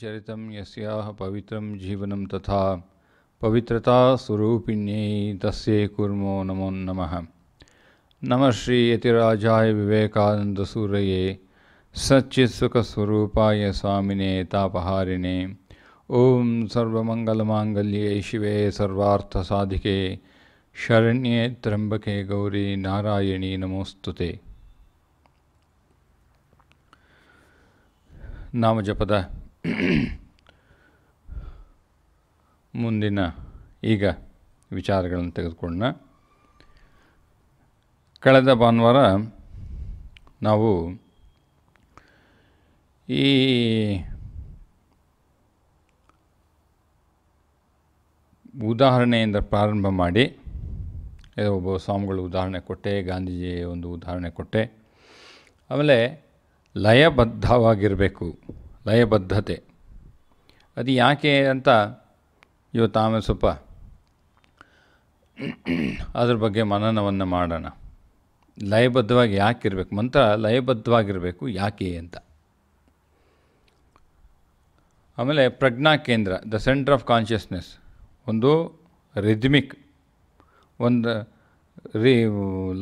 चरित पवित्र जीवन जीवनं तथा पवित्रतास्वरूपिण्यै तस्यै कुर्मो नमो नमः नमः विवेकानंद विवेकानन्दसूरये सच्चित्सुखस्वरूपाय स्वामिने तापहारिणे ॐ सर्वमङ्गलमाङ्गल्ये शिवे सर्वार्थसाधिके शरण्ये त्र्यंबके गौरी नारायणी नमोस्तुते नाम जपद ಮುಂದಿನ ಈಗ ವಿಚಾರಗಳನ್ನು ತೆಗೆದುಕೊಂಡ ಕಳೆದ ಭಾನುವಾರ ನಾವು ಈ ಉದಾಹರಣೆಯಿಂದ ಪ್ರಾರಂಭ ಮಾಡಿ ಒಬ್ಬ ಸ್ವಾಮಿಗಳು ಉದಾಹರಣೆ ಕೊಟ್ಟೆ ಗಾಂಧೀಜಿ ಒಂದು ಉದಾಹರಣೆ ಕೊಟ್ಟೆ ಆಮೇಲೆ ಲಯಬದ್ಧವಾಗಿರಬೇಕು ಲಯಬದ್ಧತೆ ಅದು ಯಾಕೆ ಅಂತ ಇವತ್ತು ಆಮೇಲೆ ಸ್ವಲ್ಪ ಅದ್ರ ಬಗ್ಗೆ ಮನನವನ್ನು ಮಾಡೋಣ ಲಯಬದ್ಧವಾಗಿ ಯಾಕೆ ಇರಬೇಕು ಮಂತ್ರ ಲಯಬದ್ಧವಾಗಿರಬೇಕು ಯಾಕೆ ಅಂತ ಆಮೇಲೆ ಪ್ರಜ್ಞಾ ಕೇಂದ್ರ ದ ಸೆಂಟರ್ ಆಫ್ ಕಾನ್ಷಿಯಸ್ನೆಸ್ ಒಂದು ರಿದ್ಮಿಕ್ ಒಂದು ರಿ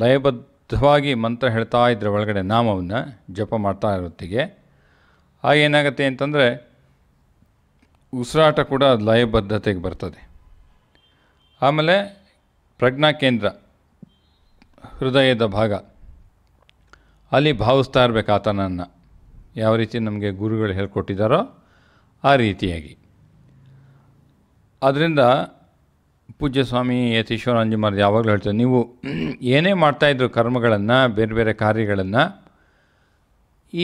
ಲಯಬದ್ಧವಾಗಿ ಮಂತ್ರ ಹೇಳ್ತಾ ಇದ್ರೆ ಒಳಗಡೆ ನಾಮವನ್ನು ಜಪ ಮಾಡ್ತಾ ಇರೋತ್ತಿಗೆ ಏನಾಗುತ್ತೆ ಅಂತಂದರೆ ಉಸಿರಾಟ ಕೂಡ ಲಯಬದ್ಧತೆಗೆ ಬರ್ತದೆ ಆಮೇಲೆ ಪ್ರಜ್ಞಾ ಕೇಂದ್ರ ಹೃದಯದ ಭಾಗ ಅಲ್ಲಿ ಭಾವಿಸ್ತಾ ಇರಬೇಕು ಆತನನ್ನು ಯಾವ ರೀತಿ ನಮಗೆ ಗುರುಗಳು ಹೇಳ್ಕೊಟ್ಟಿದ್ದಾರೋ ಆ ರೀತಿಯಾಗಿ ಅದರಿಂದ ಪೂಜ್ಯ ಸ್ವಾಮಿ ಯತೀಶ್ವರ ಅಂಜುಮಾರ್ ಯಾವಾಗಲೂ ಹೇಳ್ತಾರೆ ನೀವು ಏನೇ ಮಾಡ್ತಾಯಿದ್ರು ಕರ್ಮಗಳನ್ನು ಬೇರೆ ಬೇರೆ ಕಾರ್ಯಗಳನ್ನು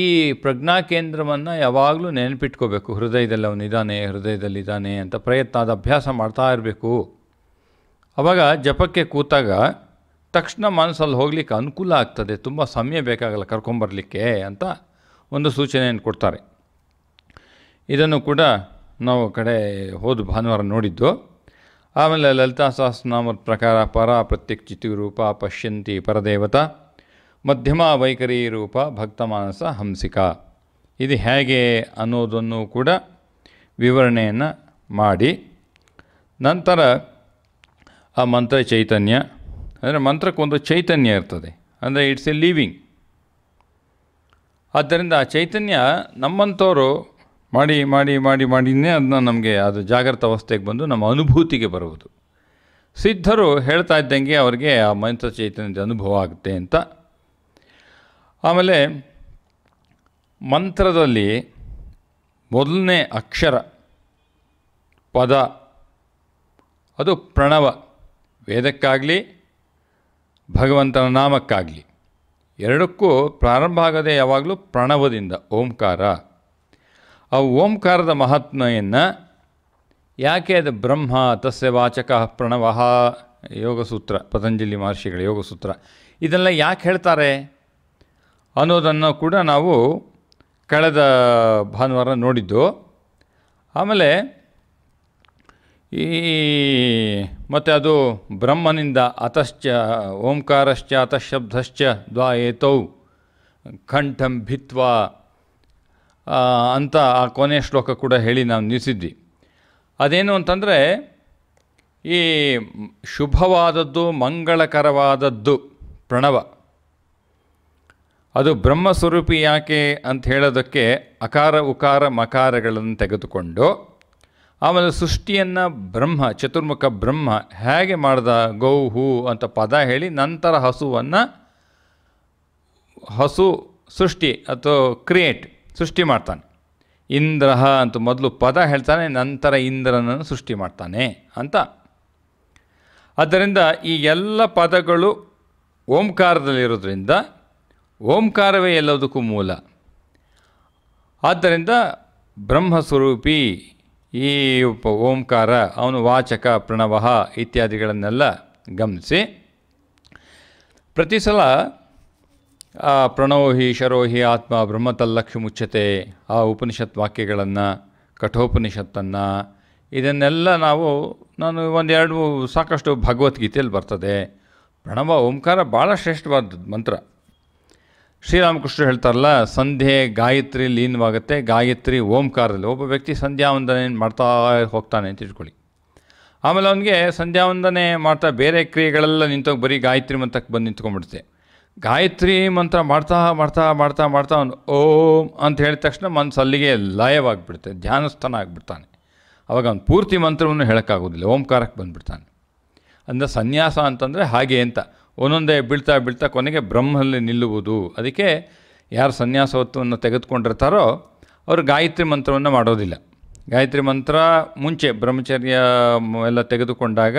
ಈ ಪ್ರಜ್ಞಾ ಕೇಂದ್ರವನ್ನು ಯಾವಾಗಲೂ ನೆನಪಿಟ್ಕೋಬೇಕು ಹೃದಯದಲ್ಲಿ ಅವನಿದ್ದಾನೆ ಹೃದಯದಲ್ಲಿದ್ದಾನೆ ಅಂತ ಪ್ರಯತ್ನ ಅದು ಅಭ್ಯಾಸ ಮಾಡ್ತಾ ಇರಬೇಕು ಅವಾಗ ಜಪಕ್ಕೆ ಕೂತಾಗ ತಕ್ಷಣ ಮನಸ್ಸಲ್ಲಿ ಹೋಗ್ಲಿಕ್ಕೆ ಅನುಕೂಲ ಆಗ್ತದೆ ತುಂಬ ಸಮಯ ಬೇಕಾಗಲ್ಲ ಕರ್ಕೊಂಬರ್ಲಿಕ್ಕೆ ಅಂತ ಒಂದು ಸೂಚನೆಯನ್ನು ಕೊಡ್ತಾರೆ ಇದನ್ನು ಕೂಡ ನಾವು ಕಡೆ ಹೋದ ಭಾನುವಾರ ನೋಡಿದ್ದು ಆಮೇಲೆ ಲಲಿತಾ ಸಹಸ್ರನಾಮದ ಪ್ರಕಾರ ಪರ ಪ್ರತ್ಯಕ್ಷಿತಿ ರೂಪ ಪಶ್ಯಂತಿ ಪರದೇವತಾ ಮಧ್ಯಮ ವೈಖರಿ ರೂಪ ಭಕ್ತಮಾನಸ ಹಂಸಿಕ ಇದು ಹೇಗೆ ಅನ್ನೋದನ್ನು ಕೂಡ ವಿವರಣೆಯನ್ನು ಮಾಡಿ ನಂತರ ಆ ಮಂತ್ರ ಚೈತನ್ಯ ಅಂದರೆ ಮಂತ್ರಕ್ಕೊಂದು ಚೈತನ್ಯ ಇರ್ತದೆ ಅಂದರೆ ಇಟ್ಸ್ ಎ ಲೀವಿಂಗ್ ಆದ್ದರಿಂದ ಆ ಚೈತನ್ಯ ನಮ್ಮಂಥವರು ಮಾಡಿ ಮಾಡಿ ಮಾಡಿ ಮಾಡಿನೇ ಅದನ್ನ ನಮಗೆ ಅದು ಜಾಗೃತ ಅವಸ್ಥೆಗೆ ಬಂದು ನಮ್ಮ ಅನುಭೂತಿಗೆ ಬರುವುದು ಸಿದ್ಧರು ಹೇಳ್ತಾ ಇದ್ದಂಗೆ ಅವರಿಗೆ ಆ ಮಂತ್ರ ಚೈತನ್ಯದ ಅನುಭವ ಆಗುತ್ತೆ ಅಂತ ಆಮೇಲೆ ಮಂತ್ರದಲ್ಲಿ ಮೊದಲನೇ ಅಕ್ಷರ ಪದ ಅದು ಪ್ರಣವ ವೇದಕ್ಕಾಗಲಿ ಭಗವಂತನ ನಾಮಕ್ಕಾಗಲಿ ಎರಡಕ್ಕೂ ಪ್ರಾರಂಭ ಆಗದೆ ಯಾವಾಗಲೂ ಪ್ರಣವದಿಂದ ಓಂಕಾರ ಆ ಓಂಕಾರದ ಮಹಾತ್ಮೆಯನ್ನು ಯಾಕೆ ಅದು ಬ್ರಹ್ಮ ತಸ್ಯ ವಾಚಕ ಪ್ರಣವ ಯೋಗಸೂತ್ರ ಪತಂಜಲಿ ಮಹರ್ಷಿಗಳ ಯೋಗಸೂತ್ರ ಇದೆಲ್ಲ ಯಾಕೆ ಹೇಳ್ತಾರೆ ಅನ್ನೋದನ್ನು ಕೂಡ ನಾವು ಕಳೆದ ಭಾನುವಾರ ನೋಡಿದ್ದು ಆಮೇಲೆ ಈ ಮತ್ತು ಅದು ಬ್ರಹ್ಮನಿಂದ ಅತಶ್ಚ ಓಂಕಾರಶ್ಚ ಅತಶಬ್ದಶ್ಚ ದ್ವಾಯೇತೌ ಏತೌ ಕಂಠಂ ಭಿತ್ವಾ ಅಂತ ಆ ಕೊನೆಯ ಶ್ಲೋಕ ಕೂಡ ಹೇಳಿ ನಾವು ನಿಲ್ಲಿಸಿದ್ವಿ ಅದೇನು ಅಂತಂದರೆ ಈ ಶುಭವಾದದ್ದು ಮಂಗಳಕರವಾದದ್ದು ಪ್ರಣವ ಅದು ಬ್ರಹ್ಮಸ್ವರೂಪಿ ಯಾಕೆ ಅಂತ ಹೇಳೋದಕ್ಕೆ ಅಕಾರ ಉಕಾರ ಮಕಾರಗಳನ್ನು ತೆಗೆದುಕೊಂಡು ಆಮೇಲೆ ಸೃಷ್ಟಿಯನ್ನು ಬ್ರಹ್ಮ ಚತುರ್ಮುಖ ಬ್ರಹ್ಮ ಹೇಗೆ ಮಾಡಿದ ಗೌ ಹೂ ಅಂತ ಪದ ಹೇಳಿ ನಂತರ ಹಸುವನ್ನು ಹಸು ಸೃಷ್ಟಿ ಅಥವಾ ಕ್ರಿಯೇಟ್ ಸೃಷ್ಟಿ ಮಾಡ್ತಾನೆ ಇಂದ್ರ ಅಂತ ಮೊದಲು ಪದ ಹೇಳ್ತಾನೆ ನಂತರ ಇಂದ್ರನನ್ನು ಸೃಷ್ಟಿ ಮಾಡ್ತಾನೆ ಅಂತ ಆದ್ದರಿಂದ ಈ ಎಲ್ಲ ಪದಗಳು ಓಂಕಾರದಲ್ಲಿರೋದ್ರಿಂದ ಓಂಕಾರವೇ ಎಲ್ಲದಕ್ಕೂ ಮೂಲ ಆದ್ದರಿಂದ ಬ್ರಹ್ಮಸ್ವರೂಪಿ ಈ ಉಪ ಓಂಕಾರ ಅವನು ವಾಚಕ ಪ್ರಣವ ಇತ್ಯಾದಿಗಳನ್ನೆಲ್ಲ ಗಮನಿಸಿ ಪ್ರತಿ ಸಲ ಪ್ರಣವೋಹಿ ಶರೋಹಿ ಆತ್ಮ ಬ್ರಹ್ಮತಲ್ಲಕ್ಷ ಮುಚ್ಚತೆ ಆ ಉಪನಿಷತ್ ವಾಕ್ಯಗಳನ್ನು ಕಠೋಪನಿಷತ್ತನ್ನು ಇದನ್ನೆಲ್ಲ ನಾವು ನಾನು ಒಂದೆರಡು ಸಾಕಷ್ಟು ಭಗವದ್ಗೀತೆಯಲ್ಲಿ ಬರ್ತದೆ ಪ್ರಣವ ಓಂಕಾರ ಭಾಳ ಶ್ರೇಷ್ಠವಾದದ್ದು ಮಂತ್ರ ಶ್ರೀರಾಮಕೃಷ್ಣ ಹೇಳ್ತಾರಲ್ಲ ಸಂಧ್ಯೆ ಗಾಯತ್ರಿ ಲೀನವಾಗುತ್ತೆ ಗಾಯತ್ರಿ ಓಂಕಾರದಲ್ಲಿ ಒಬ್ಬ ವ್ಯಕ್ತಿ ಸಂಧ್ಯಾ ಮಾಡ್ತಾ ಹೋಗ್ತಾನೆ ಅಂತ ಇಟ್ಕೊಳ್ಳಿ ಆಮೇಲೆ ಅವನಿಗೆ ಸಂಧ್ಯಾವಂದನೆ ಮಾಡ್ತಾ ಬೇರೆ ಕ್ರಿಯೆಗಳೆಲ್ಲ ನಿಂತೋಗಿ ಬರೀ ಗಾಯತ್ರಿ ಮಂತ್ರಕ್ಕೆ ಬಂದು ನಿಂತ್ಕೊಂಡ್ಬಿಡುತ್ತೆ ಗಾಯತ್ರಿ ಮಂತ್ರ ಮಾಡ್ತಾ ಮಾಡ್ತಾ ಮಾಡ್ತಾ ಮಾಡ್ತಾ ಅವನು ಓಂ ಅಂತ ಹೇಳಿದ ತಕ್ಷಣ ಮನಸ್ಸು ಅಲ್ಲಿಗೆ ಲಯವಾಗಿಬಿಡುತ್ತೆ ಧ್ಯಾನಸ್ಥಾನ ಆಗಿಬಿಡ್ತಾನೆ ಅವಾಗ ಅವನು ಪೂರ್ತಿ ಮಂತ್ರವನ್ನು ಹೇಳೋಕ್ಕಾಗೋದಿಲ್ಲ ಓಂಕಾರಕ್ಕೆ ಬಂದುಬಿಡ್ತಾನೆ ಅಂದರೆ ಸನ್ಯಾಸ ಅಂತಂದರೆ ಹಾಗೆ ಅಂತ ಒಂದೊಂದೇ ಬೀಳ್ತಾ ಬೀಳ್ತಾ ಕೊನೆಗೆ ಬ್ರಹ್ಮಲ್ಲಿ ನಿಲ್ಲುವುದು ಅದಕ್ಕೆ ಯಾರು ಸನ್ಯಾಸವತ್ವವನ್ನು ತೆಗೆದುಕೊಂಡಿರ್ತಾರೋ ಅವರು ಗಾಯತ್ರಿ ಮಂತ್ರವನ್ನು ಮಾಡೋದಿಲ್ಲ ಗಾಯತ್ರಿ ಮಂತ್ರ ಮುಂಚೆ ಬ್ರಹ್ಮಚರ್ಯ ಎಲ್ಲ ತೆಗೆದುಕೊಂಡಾಗ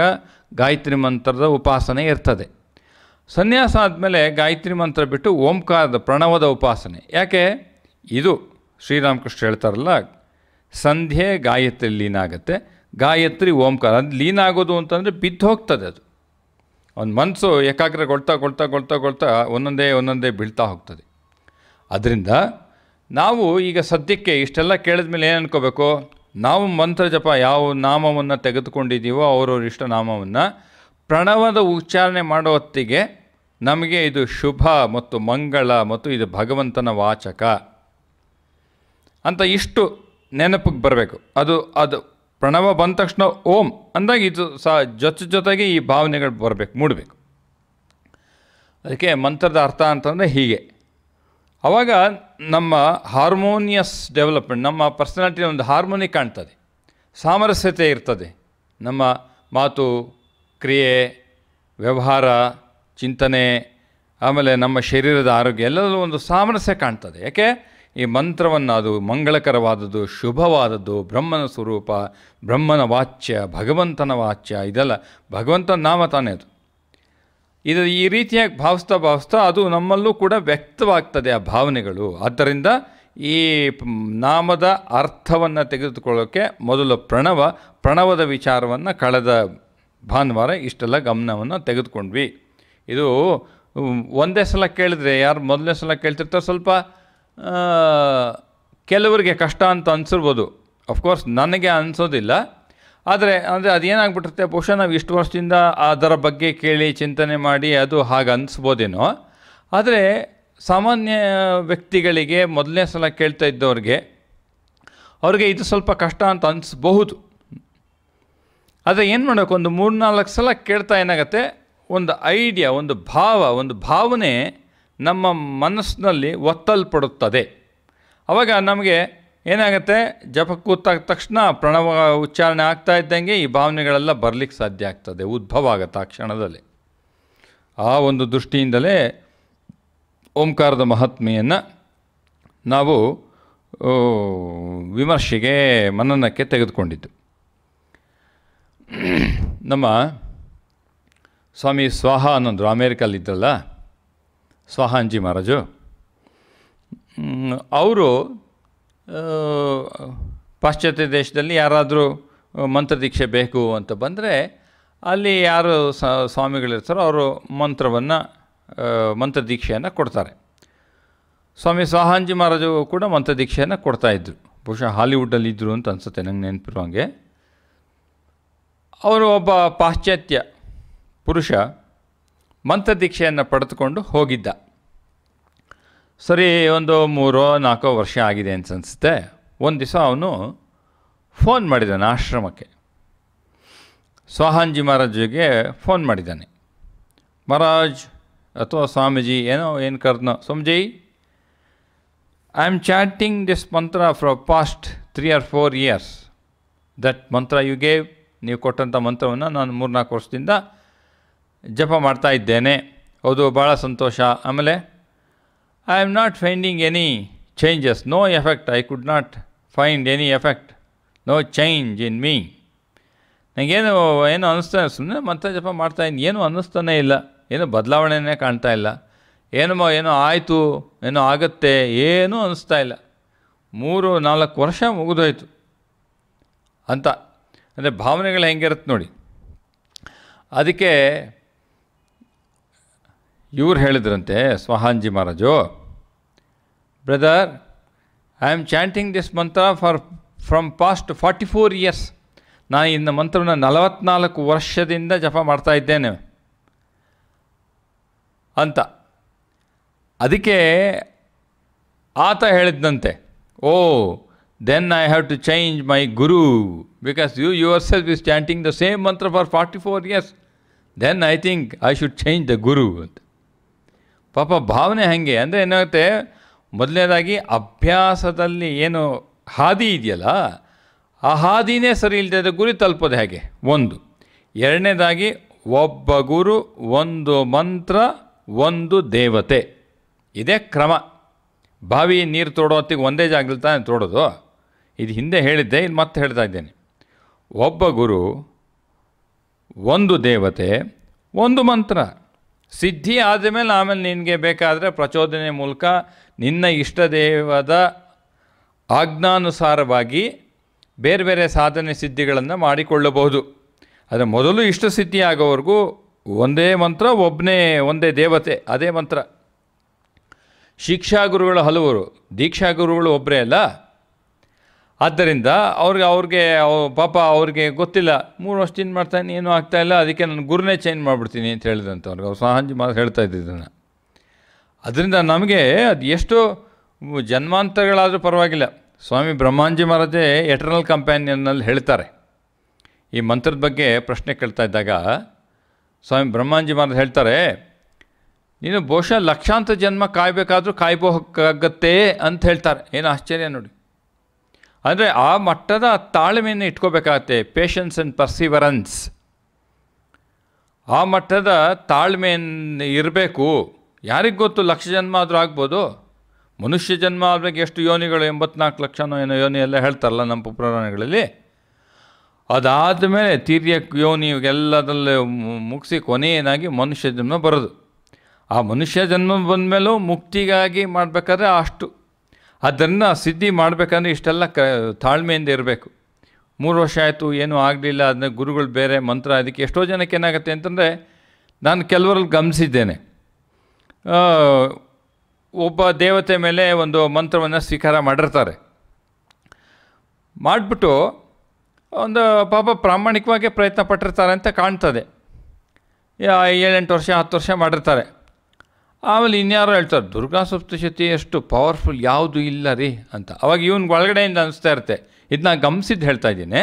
ಗಾಯತ್ರಿ ಮಂತ್ರದ ಉಪಾಸನೆ ಇರ್ತದೆ ಸನ್ಯಾಸ ಆದಮೇಲೆ ಗಾಯತ್ರಿ ಮಂತ್ರ ಬಿಟ್ಟು ಓಂಕಾರದ ಪ್ರಣವದ ಉಪಾಸನೆ ಯಾಕೆ ಇದು ಶ್ರೀರಾಮಕೃಷ್ಣ ಹೇಳ್ತಾರಲ್ಲ ಸಂಧ್ಯೆ ಗಾಯತ್ರಿ ಲೀನಾಗುತ್ತೆ ಗಾಯತ್ರಿ ಓಂಕಾರ ಅದು ಲೀನಾಗೋದು ಅಂತಂದರೆ ಹೋಗ್ತದೆ ಅದು ಅವನ ಮನಸ್ಸು ಏಕಾಗ್ರಗೊಳ್ತಾ ಕೊಳ್ತಾ ಕೊಳ್ತಾ ಕೊಳ್ತಾ ಒಂದೊಂದೇ ಒಂದೊಂದೇ ಬೀಳ್ತಾ ಹೋಗ್ತದೆ ಅದರಿಂದ ನಾವು ಈಗ ಸದ್ಯಕ್ಕೆ ಇಷ್ಟೆಲ್ಲ ಕೇಳಿದ ಮೇಲೆ ಏನು ಅನ್ಕೋಬೇಕು ನಾವು ಮಂತ್ರ ಜಪ ಯಾವ ನಾಮವನ್ನು ತೆಗೆದುಕೊಂಡಿದ್ದೀವೋ ಅವರವ್ರ ಇಷ್ಟ ನಾಮವನ್ನು ಪ್ರಣವದ ಉಚ್ಚಾರಣೆ ಮಾಡೋ ಹೊತ್ತಿಗೆ ನಮಗೆ ಇದು ಶುಭ ಮತ್ತು ಮಂಗಳ ಮತ್ತು ಇದು ಭಗವಂತನ ವಾಚಕ ಅಂತ ಇಷ್ಟು ನೆನಪಿಗೆ ಬರಬೇಕು ಅದು ಅದು ಪ್ರಣವ ಬಂದ ತಕ್ಷಣ ಓಂ ಅಂದಾಗ ಇದು ಸಹ ಜೊತೆ ಜೊತೆಗೆ ಈ ಭಾವನೆಗಳು ಬರಬೇಕು ಮೂಡಬೇಕು ಅದಕ್ಕೆ ಮಂತ್ರದ ಅರ್ಥ ಅಂತಂದರೆ ಹೀಗೆ ಆವಾಗ ನಮ್ಮ ಹಾರ್ಮೋನಿಯಸ್ ಡೆವಲಪ್ಮೆಂಟ್ ನಮ್ಮ ಪರ್ಸನಾಲಿಟಿ ಒಂದು ಹಾರ್ಮೋನಿ ಕಾಣ್ತದೆ ಸಾಮರಸ್ಯತೆ ಇರ್ತದೆ ನಮ್ಮ ಮಾತು ಕ್ರಿಯೆ ವ್ಯವಹಾರ ಚಿಂತನೆ ಆಮೇಲೆ ನಮ್ಮ ಶರೀರದ ಆರೋಗ್ಯ ಎಲ್ಲದರಲ್ಲೂ ಒಂದು ಸಾಮರಸ್ಯ ಕಾಣ್ತದೆ ಯಾಕೆ ಈ ಮಂತ್ರವನ್ನು ಅದು ಮಂಗಳಕರವಾದದ್ದು ಶುಭವಾದದ್ದು ಬ್ರಹ್ಮನ ಸ್ವರೂಪ ಬ್ರಹ್ಮನ ವಾಚ್ಯ ಭಗವಂತನ ವಾಚ್ಯ ಇದೆಲ್ಲ ಭಗವಂತನ ನಾಮ ತಾನೇ ಅದು ಇದು ಈ ರೀತಿಯಾಗಿ ಭಾವಿಸ್ತಾ ಭಾವಿಸ್ತಾ ಅದು ನಮ್ಮಲ್ಲೂ ಕೂಡ ವ್ಯಕ್ತವಾಗ್ತದೆ ಆ ಭಾವನೆಗಳು ಆದ್ದರಿಂದ ಈ ನಾಮದ ಅರ್ಥವನ್ನು ತೆಗೆದುಕೊಳ್ಳೋಕ್ಕೆ ಮೊದಲು ಪ್ರಣವ ಪ್ರಣವದ ವಿಚಾರವನ್ನು ಕಳೆದ ಭಾನುವಾರ ಇಷ್ಟೆಲ್ಲ ಗಮನವನ್ನು ತೆಗೆದುಕೊಂಡ್ವಿ ಇದು ಒಂದೇ ಸಲ ಕೇಳಿದ್ರೆ ಯಾರು ಮೊದಲನೇ ಸಲ ಕೇಳ್ತಿರ್ತಾರೆ ಸ್ವಲ್ಪ ಕೆಲವರಿಗೆ ಕಷ್ಟ ಅಂತ ಅನ್ಸಿರ್ಬೋದು ಅಫ್ಕೋರ್ಸ್ ನನಗೆ ಅನಿಸೋದಿಲ್ಲ ಆದರೆ ಅಂದರೆ ಅದೇನಾಗ್ಬಿಟ್ಟಿರುತ್ತೆ ಬಹುಶಃ ನಾವು ಇಷ್ಟು ವರ್ಷದಿಂದ ಅದರ ಬಗ್ಗೆ ಕೇಳಿ ಚಿಂತನೆ ಮಾಡಿ ಅದು ಹಾಗೆ ಅನಿಸ್ಬೋದೇನೋ ಆದರೆ ಸಾಮಾನ್ಯ ವ್ಯಕ್ತಿಗಳಿಗೆ ಮೊದಲನೇ ಸಲ ಕೇಳ್ತಾ ಇದ್ದವ್ರಿಗೆ ಅವ್ರಿಗೆ ಇದು ಸ್ವಲ್ಪ ಕಷ್ಟ ಅಂತ ಅನಿಸ್ಬಹುದು ಆದರೆ ಏನು ಮಾಡಬೇಕು ಒಂದು ಮೂರು ನಾಲ್ಕು ಸಲ ಕೇಳ್ತಾ ಏನಾಗುತ್ತೆ ಒಂದು ಐಡಿಯಾ ಒಂದು ಭಾವ ಒಂದು ಭಾವನೆ ನಮ್ಮ ಮನಸ್ಸಿನಲ್ಲಿ ಒತ್ತಲ್ಪಡುತ್ತದೆ ಆವಾಗ ನಮಗೆ ಏನಾಗುತ್ತೆ ಜಪ ಕೂತಾಗ ತಕ್ಷಣ ಪ್ರಣವ ಉಚ್ಚಾರಣೆ ಆಗ್ತಾ ಇದ್ದಂಗೆ ಈ ಭಾವನೆಗಳೆಲ್ಲ ಬರಲಿಕ್ಕೆ ಸಾಧ್ಯ ಆಗ್ತದೆ ಉದ್ಭವ ಆಗುತ್ತೆ ಆ ಕ್ಷಣದಲ್ಲಿ ಆ ಒಂದು ದೃಷ್ಟಿಯಿಂದಲೇ ಓಂಕಾರದ ಮಹಾತ್ಮೆಯನ್ನು ನಾವು ವಿಮರ್ಶೆಗೆ ಮನನಕ್ಕೆ ತೆಗೆದುಕೊಂಡಿದ್ದು ನಮ್ಮ ಸ್ವಾಮಿ ಸ್ವಾಹ ಅನ್ನೊಂದು ಅಮೇರಿಕಲ್ಲಿದ್ದಲ್ಲ ಸ್ವಹಾಂಜಿ ಮಹಾರಾಜು ಅವರು ಪಾಶ್ಚಾತ್ಯ ದೇಶದಲ್ಲಿ ಯಾರಾದರೂ ಮಂತ್ರದೀಕ್ಷೆ ಬೇಕು ಅಂತ ಬಂದರೆ ಅಲ್ಲಿ ಯಾರು ಸ್ವಾಮಿಗಳಿರ್ತಾರೋ ಅವರು ಮಂತ್ರವನ್ನು ಮಂತ್ರದೀಕ್ಷೆಯನ್ನು ಕೊಡ್ತಾರೆ ಸ್ವಾಮಿ ಸ್ವಾಹಾಂಜಿ ಮಹಾರಾಜು ಕೂಡ ಮಂತ್ರದೀಕ್ಷೆಯನ್ನು ಕೊಡ್ತಾಯಿದ್ರು ಬಹುಶಃ ಹಾಲಿವುಡ್ಡಲ್ಲಿ ಇದ್ದರು ಅಂತ ಅನಿಸುತ್ತೆ ನಂಗೆ ನೆನಪಿರೋ ಹಾಗೆ ಅವರು ಒಬ್ಬ ಪಾಶ್ಚಾತ್ಯ ಪುರುಷ ಮಂತ್ರದೀಕ್ಷೆಯನ್ನು ಪಡೆದುಕೊಂಡು ಹೋಗಿದ್ದ ಸರಿ ಒಂದು ಮೂರೋ ನಾಲ್ಕೋ ವರ್ಷ ಆಗಿದೆ ಅಂತ ಅನಿಸುತ್ತೆ ಒಂದು ದಿವಸ ಅವನು ಫೋನ್ ಮಾಡಿದ್ದಾನೆ ಆಶ್ರಮಕ್ಕೆ ಸ್ವಾಹಾಂಜಿ ಮಹಾರಾಜಿಗೆ ಫೋನ್ ಮಾಡಿದ್ದಾನೆ ಮಹಾರಾಜ್ ಅಥವಾ ಸ್ವಾಮೀಜಿ ಏನೋ ಏನು ಕರ್ದನೋ Swamiji I am chatting this mantra from past three or four years that mantra you gave ನೀವು ಕೊಟ್ಟಂಥ ಮಂತ್ರವನ್ನು ನಾನು ಮೂರ್ನಾಲ್ಕು ವರ್ಷದಿಂದ ಜಪ ಮಾಡ್ತಾ ಇದ್ದೇನೆ ಹೌದು ಭಾಳ ಸಂತೋಷ ಆಮೇಲೆ I am not finding any changes no effect I could not find any effect no change in me ನನಗೇನು ಏನು ಅನ್ನಿಸ್ತಾನೆ ಸುಮ್ಮನೆ ಮಂತ್ರ ಜಪ ಮಾಡ್ತಾ ಇದ್ದೀನಿ ಏನೂ ಅನ್ನಿಸ್ತಾನೇ ಇಲ್ಲ ಏನೂ ಬದಲಾವಣೆನೇ ಕಾಣ್ತಾ ಇಲ್ಲ ಏನೋ ಏನೋ ಆಯಿತು ಏನೋ ಆಗುತ್ತೆ ಏನೂ ಅನ್ನಿಸ್ತಾ ಇಲ್ಲ ಮೂರು ನಾಲ್ಕು ವರ್ಷ ಮುಗಿದೋಯ್ತು ಅಂತ ಅಂದರೆ ಭಾವನೆಗಳು ಹೆಂಗಿರುತ್ತೆ ನೋಡಿ ಅದಕ್ಕೆ ಇವ್ರು ಹೇಳಿದ್ರಂತೆ ಸ್ವಹಾಂಜಿ ಮಹಾರಾಜು brother I am chanting this mantra for from past forty four years ನಾನು ಇನ್ನು ಮಂತ್ರವನ್ನು ನಲವತ್ನಾಲ್ಕು ವರ್ಷದಿಂದ ಜಪ ಮಾಡ್ತಾ ಇದ್ದೇನೆ ಅಂತ ಅದಕ್ಕೆ ಆತ ಹೇಳಿದ್ದಂತೆ oh then I have to change my guru because you yourself is chanting the same mantra for forty four years then I think I should change the guru ಅಂತ ಪಾಪ ಭಾವನೆ ಹಾಗೆ ಅಂದರೆ ಏನಾಗುತ್ತೆ ಮೊದಲನೇದಾಗಿ ಅಭ್ಯಾಸದಲ್ಲಿ ಏನು ಹಾದಿ ಇದೆಯಲ್ಲ ಆ ಹಾದಿನೇ ಸರಿ ಇಲ್ಲದೆ ಗುರಿ ತಲುಪೋದು ಹೇಗೆ ಒಂದು ಎರಡನೇದಾಗಿ ಒಬ್ಬ ಗುರು ಒಂದು ಮಂತ್ರ ಒಂದು ದೇವತೆ ಇದೇ ಕ್ರಮ ಬಾವಿ ನೀರು ತೋಡೋತ್ತಿಗೆ ಒಂದೇ ಜಾಗದಲ್ಲಿ ತಾನೆ ತೋಡೋದು ಇದು ಹಿಂದೆ ಹೇಳಿದ್ದೆ ಇಲ್ಲಿ ಮತ್ತೆ ಹೇಳ್ತಾ ಇದ್ದೇನೆ ಒಬ್ಬ ಗುರು ಒಂದು ದೇವತೆ ಒಂದು ಮಂತ್ರ ಸಿದ್ಧಿ ಆದಮೇಲೆ ಆಮೇಲೆ ನಿನಗೆ ಬೇಕಾದರೆ ಪ್ರಚೋದನೆ ಮೂಲಕ ನಿನ್ನ ಇಷ್ಟದೇವದ ಆಜ್ಞಾನುಸಾರವಾಗಿ ಬೇರೆ ಬೇರೆ ಸಾಧನೆ ಸಿದ್ಧಿಗಳನ್ನು ಮಾಡಿಕೊಳ್ಳಬಹುದು ಆದರೆ ಮೊದಲು ಇಷ್ಟ ಸಿದ್ಧಿ ಆಗೋವರೆಗೂ ಒಂದೇ ಮಂತ್ರ ಒಬ್ಬನೇ ಒಂದೇ ದೇವತೆ ಅದೇ ಮಂತ್ರ ಶಿಕ್ಷಾಗುರುಗಳು ಹಲವರು ದೀಕ್ಷಾ ಗುರುಗಳು ಒಬ್ಬರೇ ಅಲ್ಲ ಆದ್ದರಿಂದ ಅವ್ರಿಗೆ ಅವ್ರಿಗೆ ಪಾಪ ಅವ್ರಿಗೆ ಗೊತ್ತಿಲ್ಲ ಮೂರು ವರ್ಷ ಚೇಂಜ್ ಮಾಡ್ತಾನೆ ಏನೂ ಆಗ್ತಾಯಿಲ್ಲ ಅದಕ್ಕೆ ನಾನು ಗುರುನೇ ಚೇಂಜ್ ಮಾಡಿಬಿಡ್ತೀನಿ ಅಂತ ಹೇಳಿದಂತ ಅವ್ರಿಗೆ ಅವ್ರು ಸಹಾಂಜಿ ಮಾತು ಹೇಳ್ತಾ ಇದ್ದಿದ್ದನ್ನು ಅದರಿಂದ ನಮಗೆ ಅದು ಎಷ್ಟು ಜನ್ಮಾಂತರಗಳಾದರೂ ಪರವಾಗಿಲ್ಲ ಸ್ವಾಮಿ ಬ್ರಹ್ಮಾಂಜಿ ಮಹಾರಾಜೇ ಎಟರ್ನಲ್ ಕಂಪ್ಯಾನಿಯನ್ನಲ್ಲಿ ಹೇಳ್ತಾರೆ ಈ ಮಂತ್ರದ ಬಗ್ಗೆ ಪ್ರಶ್ನೆ ಕೇಳ್ತಾ ಇದ್ದಾಗ ಸ್ವಾಮಿ ಬ್ರಹ್ಮಾಂಜಿ ಮಹಾರಾಜ್ ಹೇಳ್ತಾರೆ ನೀನು ಬಹುಶಃ ಲಕ್ಷಾಂತರ ಜನ್ಮ ಕಾಯಬೇಕಾದ್ರೂ ಕಾಯ್ಬೋಗತ್ತೆ ಅಂತ ಹೇಳ್ತಾರೆ ಏನು ಆಶ್ಚರ್ಯ ನೋಡಿ ಅಂದರೆ ಆ ಮಟ್ಟದ ತಾಳ್ಮೆಯನ್ನು ಇಟ್ಕೋಬೇಕಾಗತ್ತೆ ಪೇಷನ್ಸ್ ಆ್ಯಂಡ್ ಪರ್ಸಿವರೆನ್ಸ್ ಆ ಮಟ್ಟದ ತಾಳ್ಮೆಯನ್ನು ಇರಬೇಕು ಯಾರಿಗೆ ಗೊತ್ತು ಲಕ್ಷ ಜನ್ಮ ಆದರೂ ಆಗ್ಬೋದು ಮನುಷ್ಯ ಜನ್ಮ ಆದ್ಮೇಲೆ ಎಷ್ಟು ಯೋನಿಗಳು ಎಂಬತ್ನಾಲ್ಕು ಲಕ್ಷನೋ ಏನೋ ಯೋನಿ ಎಲ್ಲ ಹೇಳ್ತಾರಲ್ಲ ನಮ್ಮ ಪುರಾಣಗಳಲ್ಲಿ ಅದಾದ ಮೇಲೆ ತೀರ್ಯ ಯೋನಿ ಎಲ್ಲದರಲ್ಲೇ ಮುಗಿಸಿ ಕೊನೆಯನಾಗಿ ಮನುಷ್ಯ ಜನ್ಮ ಬರೋದು ಆ ಮನುಷ್ಯ ಜನ್ಮ ಬಂದ ಮೇಲೂ ಮುಕ್ತಿಗಾಗಿ ಮಾಡಬೇಕಾದ್ರೆ ಅಷ್ಟು ಅದನ್ನು ಸಿದ್ಧಿ ಮಾಡಬೇಕಂದ್ರೆ ಇಷ್ಟೆಲ್ಲ ಕ ತಾಳ್ಮೆಯಿಂದ ಇರಬೇಕು ಮೂರು ವರ್ಷ ಆಯಿತು ಏನೂ ಆಗಲಿಲ್ಲ ಅದನ್ನ ಗುರುಗಳು ಬೇರೆ ಮಂತ್ರ ಅದಕ್ಕೆ ಎಷ್ಟೋ ಜನಕ್ಕೆ ಏನಾಗುತ್ತೆ ಅಂತಂದರೆ ನಾನು ಕೆಲವರಲ್ಲಿ ಗಮನಿಸಿದ್ದೇನೆ ಒಬ್ಬ ದೇವತೆ ಮೇಲೆ ಒಂದು ಮಂತ್ರವನ್ನು ಸ್ವೀಕಾರ ಮಾಡಿರ್ತಾರೆ ಮಾಡಿಬಿಟ್ಟು ಒಂದು ಪಾಪ ಪ್ರಾಮಾಣಿಕವಾಗಿ ಪ್ರಯತ್ನ ಪಟ್ಟಿರ್ತಾರೆ ಅಂತ ಕಾಣ್ತದೆ ಏಳೆಂಟು ವರ್ಷ ಹತ್ತು ವರ್ಷ ಮಾಡಿರ್ತಾರೆ ಆಮೇಲೆ ಇನ್ಯಾರೋ ಹೇಳ್ತಾರೆ ದುರ್ಗಾ ಸಪ್ತಶತಿ ಎಷ್ಟು ಪವರ್ಫುಲ್ ಯಾವುದು ಇಲ್ಲ ರೀ ಅಂತ ಅವಾಗ ಇವನ್ಗೆ ಒಳಗಡೆಯಿಂದ ಅನಿಸ್ತಾ ಇರುತ್ತೆ ಇದನ್ನ ಗಮನಿಸಿದ್ದು ಹೇಳ್ತಾ ಇದ್ದೀನಿ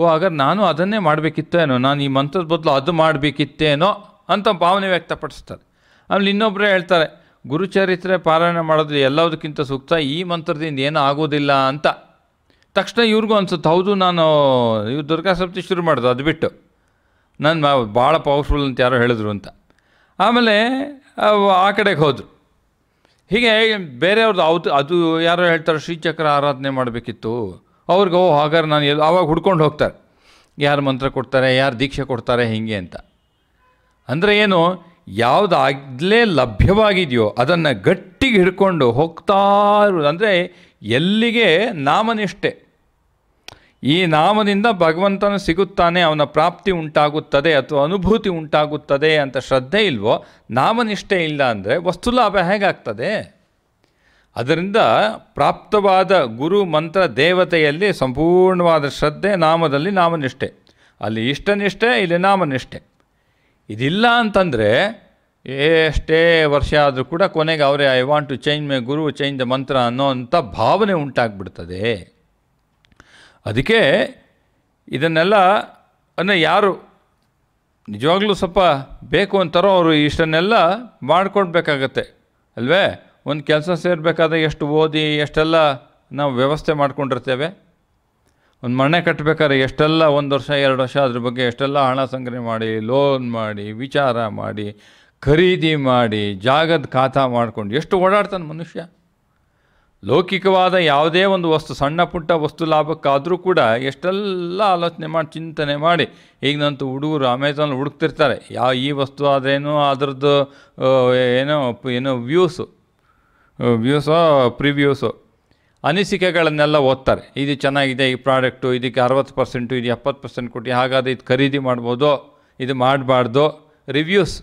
ಓ ಹಾಗಾದ್ರೆ ನಾನು ಅದನ್ನೇ ಮಾಡಬೇಕಿತ್ತೇನೋ ನಾನು ಈ ಮಂತ್ರದ ಬದಲು ಅದು ಮಾಡಬೇಕಿತ್ತೇನೋ ಅಂತ ಭಾವನೆ ವ್ಯಕ್ತಪಡಿಸ್ತಾರೆ ಆಮೇಲೆ ಇನ್ನೊಬ್ಬರೇ ಹೇಳ್ತಾರೆ ಗುರುಚರಿತ್ರೆ ಪಾಲನೆ ಮಾಡೋದು ಎಲ್ಲದಕ್ಕಿಂತ ಸೂಕ್ತ ಈ ಮಂತ್ರದಿಂದ ಏನೂ ಆಗೋದಿಲ್ಲ ಅಂತ ತಕ್ಷಣ ಇವ್ರಿಗೂ ಅನ್ಸುತ್ತೆ ಹೌದು ನಾನು ಇವ್ರು ದುರ್ಗಾ ಸಪ್ತಿ ಶುರು ಮಾಡೋದು ಅದು ಬಿಟ್ಟು ನಾನು ಭಾಳ ಪವರ್ಫುಲ್ ಅಂತ ಯಾರೋ ಹೇಳಿದ್ರು ಅಂತ ಆಮೇಲೆ ಆ ಕಡೆಗೆ ಹೋದರು ಹೀಗೆ ಬೇರೆಯವ್ರದ್ದು ಅವ್ದು ಅದು ಯಾರೋ ಹೇಳ್ತಾರೆ ಶ್ರೀಚಕ್ರ ಆರಾಧನೆ ಮಾಡಬೇಕಿತ್ತು ಅವ್ರಿಗೆ ಓ ಹಾಗಾದ್ರೆ ನಾನು ಎಲ್ಲ ಅವಾಗ ಹುಡ್ಕೊಂಡು ಹೋಗ್ತಾರೆ ಯಾರು ಮಂತ್ರ ಕೊಡ್ತಾರೆ ಯಾರು ದೀಕ್ಷೆ ಕೊಡ್ತಾರೆ ಹೀಗೆ ಅಂತ ಅಂದರೆ ಏನು ಯಾವುದಾಗಲೇ ಲಭ್ಯವಾಗಿದೆಯೋ ಅದನ್ನು ಗಟ್ಟಿಗೆ ಹಿಡ್ಕೊಂಡು ಹೋಗ್ತಾ ಇರೋದು ಅಂದರೆ ಎಲ್ಲಿಗೆ ನಾಮನಿಷ್ಠೆ ಈ ನಾಮದಿಂದ ಭಗವಂತನ ಸಿಗುತ್ತಾನೆ ಅವನ ಪ್ರಾಪ್ತಿ ಉಂಟಾಗುತ್ತದೆ ಅಥವಾ ಅನುಭೂತಿ ಉಂಟಾಗುತ್ತದೆ ಅಂತ ಶ್ರದ್ಧೆ ಇಲ್ವೋ ನಾಮನಿಷ್ಠೆ ಇಲ್ಲ ಅಂದರೆ ವಸ್ತುಲಾಭ ಹೇಗಾಗ್ತದೆ ಅದರಿಂದ ಪ್ರಾಪ್ತವಾದ ಗುರು ಮಂತ್ರ ದೇವತೆಯಲ್ಲಿ ಸಂಪೂರ್ಣವಾದ ಶ್ರದ್ಧೆ ನಾಮದಲ್ಲಿ ನಾಮನಿಷ್ಠೆ ಅಲ್ಲಿ ಇಷ್ಟನಿಷ್ಠೆ ಇಲ್ಲಿ ನಾಮನಿಷ್ಠೆ ಇದಿಲ್ಲ ಅಂತಂದರೆ ಎಷ್ಟೇ ವರ್ಷ ಆದರೂ ಕೂಡ ಕೊನೆಗೆ ಅವರೇ I want to change my guru change the mantra ಅನ್ನೋ ಅಂಥ ಭಾವನೆ ಉಂಟಾಗ್ಬಿಡ್ತದೆ ಅದಕ್ಕೆ ಇದನ್ನೆಲ್ಲ ಅನ್ನ ಯಾರು ನಿಜವಾಗ್ಲೂ ಸ್ವಲ್ಪ ಬೇಕು ಅಂತಾರೋ ಅವರು ಇಷ್ಟನ್ನೆಲ್ಲ ಮಾಡಿಕೊಡ್ಬೇಕಾಗತ್ತೆ ಅಲ್ವೇ ಒಂದು ಕೆಲಸ ಸೇರಬೇಕಾದ್ರೆ ಎಷ್ಟು ಓದಿ ಎಷ್ಟೆಲ್ಲ ನಾವು ವ್ಯವಸ್ಥೆ ಮಾಡ್ಕೊಂಡಿರ್ತೇವೆ ಒಂದು ಮನೆ ಕಟ್ಟಬೇಕಾದ್ರೆ ಎಷ್ಟೆಲ್ಲ ಒಂದು ವರ್ಷ ಎರಡು ವರ್ಷ ಅದ್ರ ಬಗ್ಗೆ ಎಷ್ಟೆಲ್ಲ ಹಣ ಸಂಗ್ರಹ ಮಾಡಿ ಲೋನ್ ಮಾಡಿ ವಿಚಾರ ಮಾಡಿ ಖರೀದಿ ಮಾಡಿ ಜಾಗದ ಖಾತಾ ಮಾಡ್ಕೊಂಡು ಎಷ್ಟು ಓಡಾಡ್ತಾನೆ ಮನುಷ್ಯ ಲೌಕಿಕವಾದ ಯಾವುದೇ ಒಂದು ವಸ್ತು ಸಣ್ಣ ಪುಟ್ಟ ವಸ್ತು ಲಾಭಕ್ಕಾದರೂ ಕೂಡ ಎಷ್ಟೆಲ್ಲ ಆಲೋಚನೆ ಮಾಡಿ ಚಿಂತನೆ ಮಾಡಿ ಈಗ ನಂತು ಹುಡುಗರು ಅಮೆಝಾನಲ್ಲಿ ಹುಡುಕ್ತಿರ್ತಾರೆ ಯಾವ ಈ ವಸ್ತು ಆದ್ರೇನು ಅದರದ್ದು ಏನೋ ಏನೋ ವ್ಯೂಸು ವ್ಯೂಸೋ ಪ್ರಿವ್ಯೂಸು ಅನಿಸಿಕೆಗಳನ್ನೆಲ್ಲ ಓದ್ತಾರೆ ಇದು ಚೆನ್ನಾಗಿದೆ ಈ ಪ್ರಾಡಕ್ಟು ಇದಕ್ಕೆ ಅರವತ್ತು ಪರ್ಸೆಂಟು ಇದು ಎಪ್ಪತ್ತು ಪರ್ಸೆಂಟ್ ಕೊಟ್ಟು ಹಾಗಾದರೆ ಇದು ಖರೀದಿ ಮಾಡ್ಬೋದು ಇದು ಮಾಡಬಾರ್ದು ರಿವ್ಯೂಸ್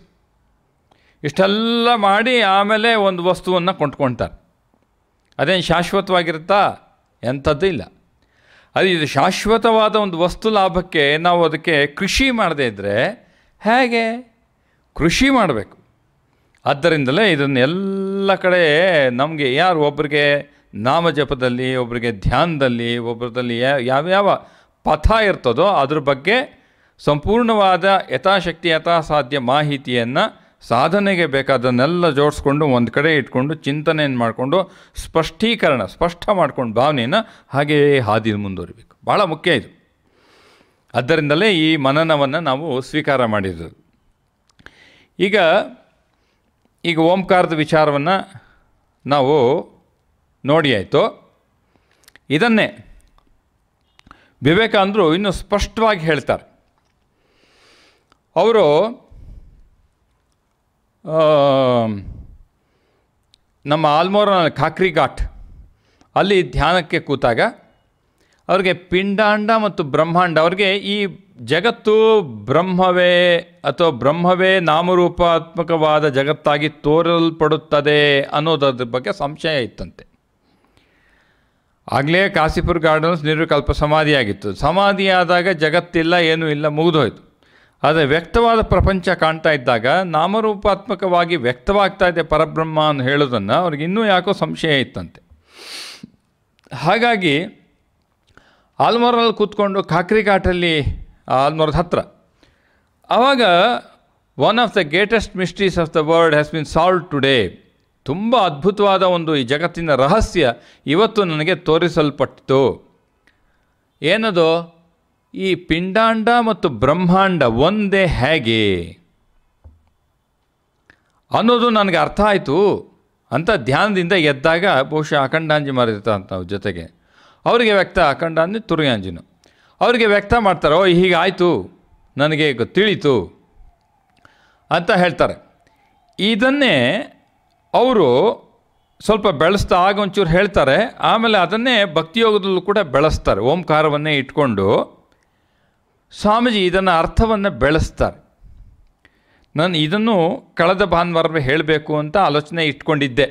ಇಷ್ಟೆಲ್ಲ ಮಾಡಿ ಆಮೇಲೆ ಒಂದು ವಸ್ತುವನ್ನು ಕೊಂಡ್ಕೊಳ್ತಾರೆ ಅದೇನು ಶಾಶ್ವತವಾಗಿರುತ್ತಾ ಎಂಥದ್ದು ಇಲ್ಲ ಅದು ಇದು ಶಾಶ್ವತವಾದ ಒಂದು ವಸ್ತು ಲಾಭಕ್ಕೆ ನಾವು ಅದಕ್ಕೆ ಕೃಷಿ ಮಾಡದೇ ಇದ್ದರೆ ಹೇಗೆ ಕೃಷಿ ಮಾಡಬೇಕು ಆದ್ದರಿಂದಲೇ ಇದನ್ನೆಲ್ಲ ಕಡೆ ನಮಗೆ ಯಾರು ನಾಮ ನಾಮಜಪದಲ್ಲಿ ಒಬ್ಬರಿಗೆ ಧ್ಯಾನದಲ್ಲಿ ಒಬ್ಬರದಲ್ಲಿ ಯಾವ್ಯಾವ ಪಥ ಇರ್ತದೋ ಅದ್ರ ಬಗ್ಗೆ ಸಂಪೂರ್ಣವಾದ ಯಥಾಶಕ್ತಿ ಯಥಾಸಾಧ್ಯ ಮಾಹಿತಿಯನ್ನು ಸಾಧನೆಗೆ ಬೇಕಾದನ್ನೆಲ್ಲ ಜೋಡಿಸ್ಕೊಂಡು ಒಂದು ಕಡೆ ಇಟ್ಕೊಂಡು ಚಿಂತನೆಯನ್ನು ಮಾಡಿಕೊಂಡು ಸ್ಪಷ್ಟೀಕರಣ ಸ್ಪಷ್ಟ ಮಾಡ್ಕೊಂಡು ಭಾವನೆಯನ್ನು ಹಾಗೆಯೇ ಹಾದಿ ಮುಂದುವರಿಬೇಕು ಭಾಳ ಮುಖ್ಯ ಇದು ಅದರಿಂದಲೇ ಈ ಮನನವನ್ನು ನಾವು ಸ್ವೀಕಾರ ಮಾಡಿದ್ದು ಈಗ ಈಗ ಓಂಕಾರದ ವಿಚಾರವನ್ನು ನಾವು ನೋಡಿ ಆಯಿತು ಇದನ್ನೇ ವಿವೇಕ ಇನ್ನೂ ಸ್ಪಷ್ಟವಾಗಿ ಹೇಳ್ತಾರೆ ಅವರು ನಮ್ಮ ಆಲ್ಮೋರ ಖಾಕ್ರಿ ಘಾಟ್ ಅಲ್ಲಿ ಧ್ಯಾನಕ್ಕೆ ಕೂತಾಗ ಅವ್ರಿಗೆ ಪಿಂಡಾಂಡ ಮತ್ತು ಬ್ರಹ್ಮಾಂಡ ಅವ್ರಿಗೆ ಈ ಜಗತ್ತು ಬ್ರಹ್ಮವೇ ಅಥವಾ ಬ್ರಹ್ಮವೇ ನಾಮರೂಪಾತ್ಮಕವಾದ ಜಗತ್ತಾಗಿ ತೋರಲ್ಪಡುತ್ತದೆ ಅನ್ನೋದರ ಬಗ್ಗೆ ಸಂಶಯ ಇತ್ತಂತೆ ಆಗಲೇ ಕಾಶಿಪುರ್ ಗಾರ್ಡನ್ಸ್ ನಿರ್ವಿಕಲ್ಪ ಸಮಾಧಿಯಾಗಿತ್ತು ಸಮಾಧಿಯಾದಾಗ ಜಗತ್ತಿಲ್ಲ ಏನೂ ಇಲ್ಲ ಮುಗಿದೋಯ್ತು ಆದರೆ ವ್ಯಕ್ತವಾದ ಪ್ರಪಂಚ ಕಾಣ್ತಾ ಇದ್ದಾಗ ನಾಮರೂಪಾತ್ಮಕವಾಗಿ ವ್ಯಕ್ತವಾಗ್ತಾ ಇದೆ ಪರಬ್ರಹ್ಮ ಅಂತ ಹೇಳೋದನ್ನು ಅವ್ರಿಗೆ ಇನ್ನೂ ಯಾಕೋ ಸಂಶಯ ಇತ್ತಂತೆ ಹಾಗಾಗಿ ಆಲ್ಮೋರಲ್ಲಿ ಕೂತ್ಕೊಂಡು ಖಾಕ್ರಿ ಘಾಟಲ್ಲಿ ಆಲ್ಮೋರದ ಹತ್ರ ಆವಾಗ one of the greatest mysteries of the world has been solve today ತುಂಬ ಅದ್ಭುತವಾದ ಒಂದು ಈ ಜಗತ್ತಿನ ರಹಸ್ಯ ಇವತ್ತು ನನಗೆ ತೋರಿಸಲ್ಪಟ್ಟಿತು ಏನದು ಈ ಪಿಂಡಾಂಡ ಮತ್ತು ಬ್ರಹ್ಮಾಂಡ ಒಂದೇ ಹೇಗೆ ಅನ್ನೋದು ನನಗೆ ಅರ್ಥ ಆಯಿತು ಅಂತ ಧ್ಯಾನದಿಂದ ಎದ್ದಾಗ ಬಹುಶಃ ಅಖಂಡಾಂಜಿ ಮಾರಿರ್ತಾರಂತ ನಾವು ಜೊತೆಗೆ ಅವರಿಗೆ ವ್ಯಕ್ತ ಅಖಂಡಾಂಜಿ ತುರ್ಗಾಂಜಿನು ಅವರಿಗೆ ವ್ಯಕ್ತ ಮಾಡ್ತಾರೆ ಓ ಹೀಗಾಯಿತು ನನಗೆ ತಿಳಿತು ಅಂತ ಹೇಳ್ತಾರೆ ಇದನ್ನೇ ಅವರು ಸ್ವಲ್ಪ ಬೆಳೆಸ್ತಾ ಆಗ ಒಂಚೂರು ಹೇಳ್ತಾರೆ ಆಮೇಲೆ ಅದನ್ನೇ ಭಕ್ತಿಯೋಗದಲ್ಲೂ ಕೂಡ ಬೆಳೆಸ್ತಾರೆ ಓಂಕಾರವನ್ನೇ ಇಟ್ಕೊಂಡು ಸ್ವಾಮೀಜಿ ಇದನ್ನು ಅರ್ಥವನ್ನು ಬೆಳೆಸ್ತಾರೆ ನಾನು ಇದನ್ನು ಕಳೆದ ಭಾನುವಾರವೇ ಹೇಳಬೇಕು ಅಂತ ಆಲೋಚನೆ ಇಟ್ಕೊಂಡಿದ್ದೆ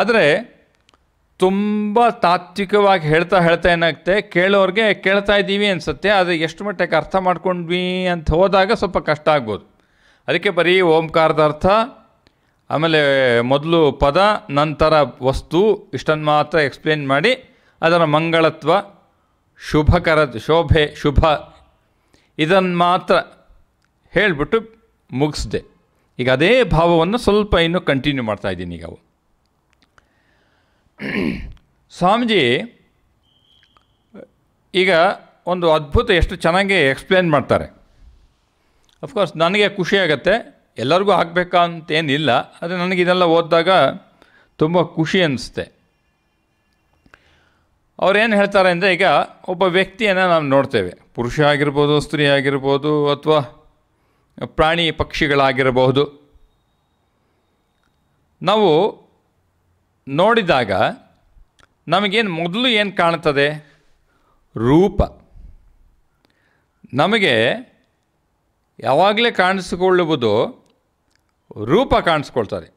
ಆದರೆ ತುಂಬ ತಾತ್ವಿಕವಾಗಿ ಹೇಳ್ತಾ ಹೇಳ್ತಾ ಏನಾಗುತ್ತೆ ಕೇಳೋರಿಗೆ ಕೇಳ್ತಾ ಇದ್ದೀವಿ ಅನಿಸುತ್ತೆ ಆದರೆ ಎಷ್ಟು ಮಟ್ಟಕ್ಕೆ ಅರ್ಥ ಮಾಡ್ಕೊಂಡ್ವಿ ಅಂತ ಹೋದಾಗ ಸ್ವಲ್ಪ ಕಷ್ಟ ಆಗ್ಬೋದು ಅದಕ್ಕೆ ಬರೀ ಓಂಕಾರದ ಅರ್ಥ ಆಮೇಲೆ ಮೊದಲು ಪದ ನಂತರ ವಸ್ತು ಇಷ್ಟನ್ನು ಮಾತ್ರ ಎಕ್ಸ್ಪ್ಲೇನ್ ಮಾಡಿ ಅದರ ಮಂಗಳತ್ವ ಶುಭಕರ ಶೋಭೆ ಶುಭ ಇದನ್ನು ಮಾತ್ರ ಹೇಳಿಬಿಟ್ಟು ಮುಗಿಸ್ದೆ ಈಗ ಅದೇ ಭಾವವನ್ನು ಸ್ವಲ್ಪ ಇನ್ನೂ ಕಂಟಿನ್ಯೂ ಮಾಡ್ತಾ ಇದ್ದೀನಿ ಈಗ ಸ್ವಾಮೀಜಿ ಈಗ ಒಂದು ಅದ್ಭುತ ಎಷ್ಟು ಚೆನ್ನಾಗಿ ಎಕ್ಸ್ಪ್ಲೇನ್ ಮಾಡ್ತಾರೆ ಅಫ್ಕೋರ್ಸ್ ನನಗೆ ಖುಷಿಯಾಗತ್ತೆ ಎಲ್ಲರಿಗೂ ಆಗಬೇಕಂತೇನಿಲ್ಲ ಆದರೆ ನನಗೆ ಇದೆಲ್ಲ ಓದಿದಾಗ ತುಂಬ ಖುಷಿ ಅನ್ನಿಸುತ್ತೆ ಅವರೇನು ಹೇಳ್ತಾರೆ ಅಂದರೆ ಈಗ ಒಬ್ಬ ವ್ಯಕ್ತಿಯನ್ನು ನಾವು ನೋಡ್ತೇವೆ ಪುರುಷ ಆಗಿರ್ಬೋದು ಸ್ತ್ರೀ ಆಗಿರ್ಬೋದು ಅಥವಾ ಪ್ರಾಣಿ ಪಕ್ಷಿಗಳಾಗಿರಬಹುದು ನಾವು ನೋಡಿದಾಗ ನಮಗೇನು ಮೊದಲು ಏನು ಕಾಣ್ತದೆ ರೂಪ ನಮಗೆ ಯಾವಾಗಲೇ ಕಾಣಿಸಿಕೊಳ್ಳುವುದು ರೂಪ ಕಾಣಿಸ್ಕೊಳ್ತದೆ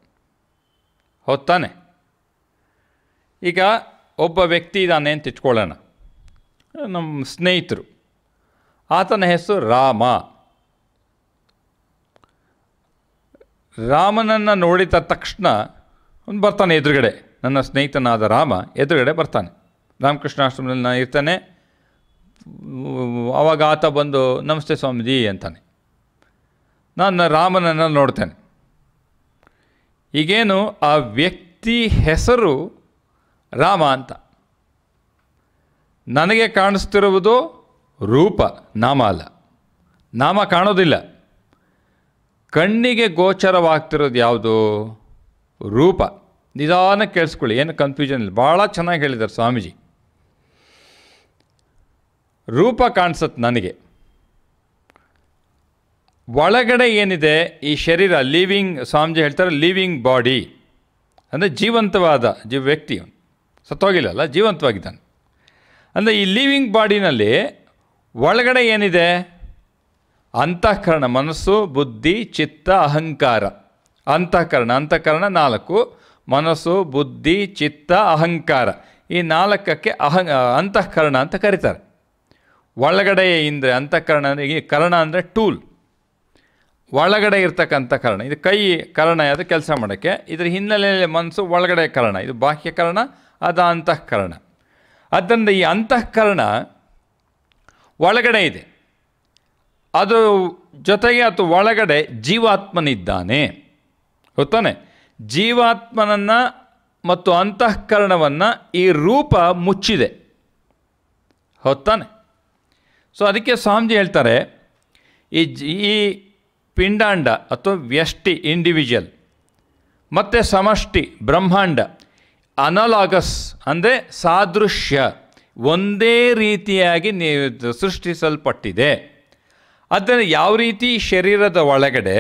ಹೊತ್ತಾನೆ ಈಗ ಒಬ್ಬ ವ್ಯಕ್ತಿ ಇದ್ದಾನೆ ಅಂತ ಇಟ್ಕೊಳ್ಳೋಣ ನಮ್ಮ ಸ್ನೇಹಿತರು ಆತನ ಹೆಸರು ರಾಮ ರಾಮನನ್ನು ನೋಡಿದ ತಕ್ಷಣ ಒಂದು ಬರ್ತಾನೆ ಎದುರುಗಡೆ ನನ್ನ ಸ್ನೇಹಿತನಾದ ರಾಮ ಎದುರುಗಡೆ ಬರ್ತಾನೆ ರಾಮಕೃಷ್ಣಾಶ್ರಮದಲ್ಲಿ ನಾನು ಇರ್ತಾನೆ ಆವಾಗ ಆತ ಬಂದು ನಮಸ್ತೆ ಸ್ವಾಮೀಜಿ ಅಂತಾನೆ ನಾನು ರಾಮನನ್ನು ನೋಡ್ತೇನೆ ಈಗೇನು ಆ ವ್ಯಕ್ತಿ ಹೆಸರು ರಾಮ ಅಂತ ನನಗೆ ಕಾಣಿಸ್ತಿರುವುದು ರೂಪ ನಾಮ ಅಲ್ಲ ನಾಮ ಕಾಣೋದಿಲ್ಲ ಕಣ್ಣಿಗೆ ಗೋಚರವಾಗ್ತಿರೋದು ಯಾವುದು ರೂಪ ನಿಧಾನ ಕೇಳಿಸ್ಕೊಳ್ಳಿ ಏನು ಕನ್ಫ್ಯೂಷನ್ ಇಲ್ಲ ಭಾಳ ಚೆನ್ನಾಗಿ ಹೇಳಿದ್ದಾರೆ ಸ್ವಾಮೀಜಿ ರೂಪ ಕಾಣಿಸುತ್ತೆ ನನಗೆ ಒಳಗಡೆ ಏನಿದೆ ಈ ಶರೀರ ಲಿವಿಂಗ್ ಸ್ವಾಮೀಜಿ ಹೇಳ್ತಾರೆ ಲಿವಿಂಗ್ ಬಾಡಿ ಅಂದರೆ ಜೀವಂತವಾದ ಜೀವ ವ್ಯಕ್ತಿ ಅಲ್ಲ ಜೀವಂತವಾಗಿದ್ದಾನೆ ಅಂದರೆ ಈ ಲಿವಿಂಗ್ ಬಾಡಿನಲ್ಲಿ ಒಳಗಡೆ ಏನಿದೆ ಅಂತಃಕರಣ ಮನಸ್ಸು ಬುದ್ಧಿ ಚಿತ್ತ ಅಹಂಕಾರ ಅಂತಃಕರಣ ಅಂತಃಕರಣ ನಾಲ್ಕು ಮನಸ್ಸು ಬುದ್ಧಿ ಚಿತ್ತ ಅಹಂಕಾರ ಈ ನಾಲ್ಕಕ್ಕೆ ಅಹಂ ಅಂತಃಕರಣ ಅಂತ ಕರೀತಾರೆ ಒಳಗಡೆ ಇಂದರೆ ಅಂತಃಕರಣ ಅಂದರೆ ಈ ಕರಣ ಅಂದರೆ ಟೂಲ್ ಒಳಗಡೆ ಇರ್ತಕ್ಕಂಥ ಕರಣ ಇದು ಕೈ ಕರಣ ಅದು ಕೆಲಸ ಮಾಡೋಕ್ಕೆ ಇದರ ಹಿನ್ನೆಲೆಯಲ್ಲಿ ಮನಸ್ಸು ಒಳಗಡೆ ಕರಣ ಇದು ಬಾಹ್ಯಕರಣ ಅದು ಅಂತಃಕರಣ ಅದರಿಂದ ಈ ಅಂತಃಕರಣ ಒಳಗಡೆ ಇದೆ ಅದು ಜೊತೆಗೆ ಅದು ಒಳಗಡೆ ಜೀವಾತ್ಮನಿದ್ದಾನೆ ಗೊತ್ತಾನೆ ಜೀವಾತ್ಮನನ್ನು ಮತ್ತು ಅಂತಃಕರಣವನ್ನು ಈ ರೂಪ ಮುಚ್ಚಿದೆ ಹೊತ್ತಾನೆ ಸೊ ಅದಕ್ಕೆ ಸ್ವಾಮಿ ಹೇಳ್ತಾರೆ ಈ ಈ ಪಿಂಡಾಂಡ ಅಥವಾ ವ್ಯಷ್ಟಿ ಇಂಡಿವಿಜುವಲ್ ಮತ್ತು ಸಮಷ್ಟಿ ಬ್ರಹ್ಮಾಂಡ ಅನಲಾಗಸ್ ಅಂದರೆ ಸಾದೃಶ್ಯ ಒಂದೇ ರೀತಿಯಾಗಿ ಸೃಷ್ಟಿಸಲ್ಪಟ್ಟಿದೆ ಅದನ್ನು ಯಾವ ರೀತಿ ಶರೀರದ ಒಳಗಡೆ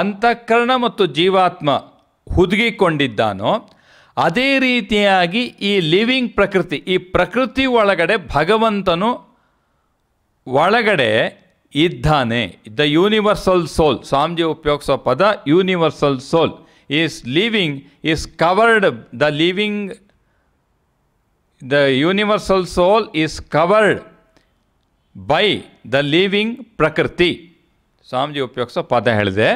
ಅಂತಃಕರಣ ಮತ್ತು ಜೀವಾತ್ಮ ಹುದುಗಿಕೊಂಡಿದ್ದಾನೋ ಅದೇ ರೀತಿಯಾಗಿ ಈ ಲಿವಿಂಗ್ ಪ್ರಕೃತಿ ಈ ಪ್ರಕೃತಿ ಒಳಗಡೆ ಭಗವಂತನು ಒಳಗಡೆ ಇದ್ದಾನೆ ದ ಯೂನಿವರ್ಸಲ್ ಸೋಲ್ ಸ್ವಾಮಿ ಉಪಯೋಗಿಸೋ ಪದ universal soul is living is covered, the living, the universal soul is covered by the living Prakriti. Swamiji ಉಪಯೋಗಿಸೋ ಪದ ಹೇಳಿದೆ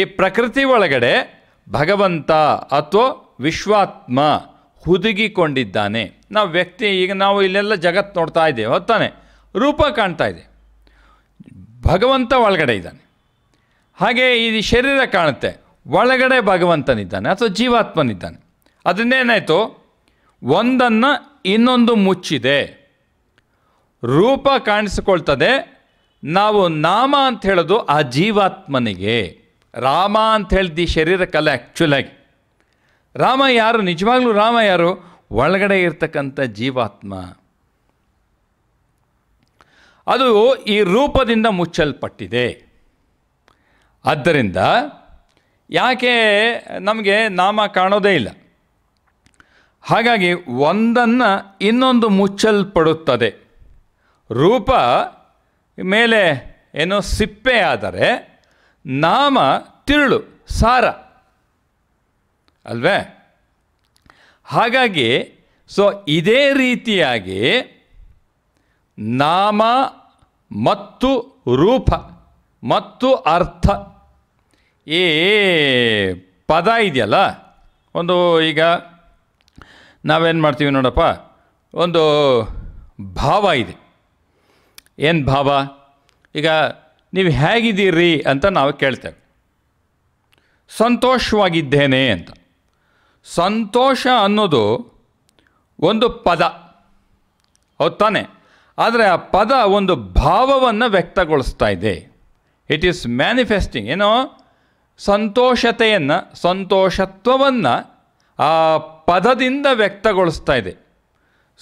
ಈ ಪ್ರಕೃತಿ ಒಳಗಡೆ ಭಗವಂತ ಅಥವಾ ವಿಶ್ವಾತ್ಮ ಹುದುಗಿಕೊಂಡಿದ್ದಾನೆ ನಾವು ವ್ಯಕ್ತಿ ಈಗ ನಾವು ಇಲ್ಲೆಲ್ಲ ಜಗತ್ತು ನೋಡ್ತಾ ಇದ್ದೇವೆ ಹೊತ್ತಾನೆ ರೂಪ ಕಾಣ್ತಾ ಇದೆ ಭಗವಂತ ಒಳಗಡೆ ಇದ್ದಾನೆ ಹಾಗೆ ಈ ಶರೀರ ಕಾಣುತ್ತೆ ಒಳಗಡೆ ಭಗವಂತನಿದ್ದಾನೆ ಅಥವಾ ಜೀವಾತ್ಮನಿದ್ದಾನೆ ಅದನ್ನೇನಾಯಿತು ಒಂದನ್ನು ಇನ್ನೊಂದು ಮುಚ್ಚಿದೆ ರೂಪ ಕಾಣಿಸಿಕೊಳ್ತದೆ ನಾವು ನಾಮ ಅಂತ ಹೇಳೋದು ಆ ಜೀವಾತ್ಮನಿಗೆ ರಾಮ ಅಂತ ಈ ಶರೀರ ಕಲೆ ಆ್ಯಕ್ಚುಲಾಗಿ ರಾಮ ಯಾರು ನಿಜವಾಗ್ಲೂ ರಾಮ ಯಾರು ಒಳಗಡೆ ಇರ್ತಕ್ಕಂಥ ಜೀವಾತ್ಮ ಅದು ಈ ರೂಪದಿಂದ ಮುಚ್ಚಲ್ಪಟ್ಟಿದೆ ಆದ್ದರಿಂದ ಯಾಕೆ ನಮಗೆ ನಾಮ ಕಾಣೋದೇ ಇಲ್ಲ ಹಾಗಾಗಿ ಒಂದನ್ನು ಇನ್ನೊಂದು ಮುಚ್ಚಲ್ಪಡುತ್ತದೆ ರೂಪ ಮೇಲೆ ಏನೋ ಸಿಪ್ಪೆ ಆದರೆ ನಾಮ ತಿರುಳು ಸಾರ ಅಲ್ವೇ ಹಾಗಾಗಿ ಸೊ ಇದೇ ರೀತಿಯಾಗಿ ನಾಮ ಮತ್ತು ರೂಪ ಮತ್ತು ಅರ್ಥ ಈ ಪದ ಇದೆಯಲ್ಲ ಒಂದು ಈಗ ನಾವೇನು ಮಾಡ್ತೀವಿ ನೋಡಪ್ಪ ಒಂದು ಭಾವ ಇದೆ ಏನು ಭಾವ ಈಗ ನೀವು ಹೇಗಿದ್ದೀರಿ ಅಂತ ನಾವು ಕೇಳ್ತೇವೆ ಸಂತೋಷವಾಗಿದ್ದೇನೆ ಅಂತ ಸಂತೋಷ ಅನ್ನೋದು ಒಂದು ಪದ ಹೌದು ತಾನೆ ಆದರೆ ಆ ಪದ ಒಂದು ಭಾವವನ್ನು ವ್ಯಕ್ತಗೊಳಿಸ್ತಾ ಇದೆ ಇಟ್ ಈಸ್ ಮ್ಯಾನಿಫೆಸ್ಟಿಂಗ್ ಏನೋ ಸಂತೋಷತೆಯನ್ನು ಸಂತೋಷತ್ವವನ್ನು ಆ ಪದದಿಂದ ವ್ಯಕ್ತಗೊಳಿಸ್ತಾ ಇದೆ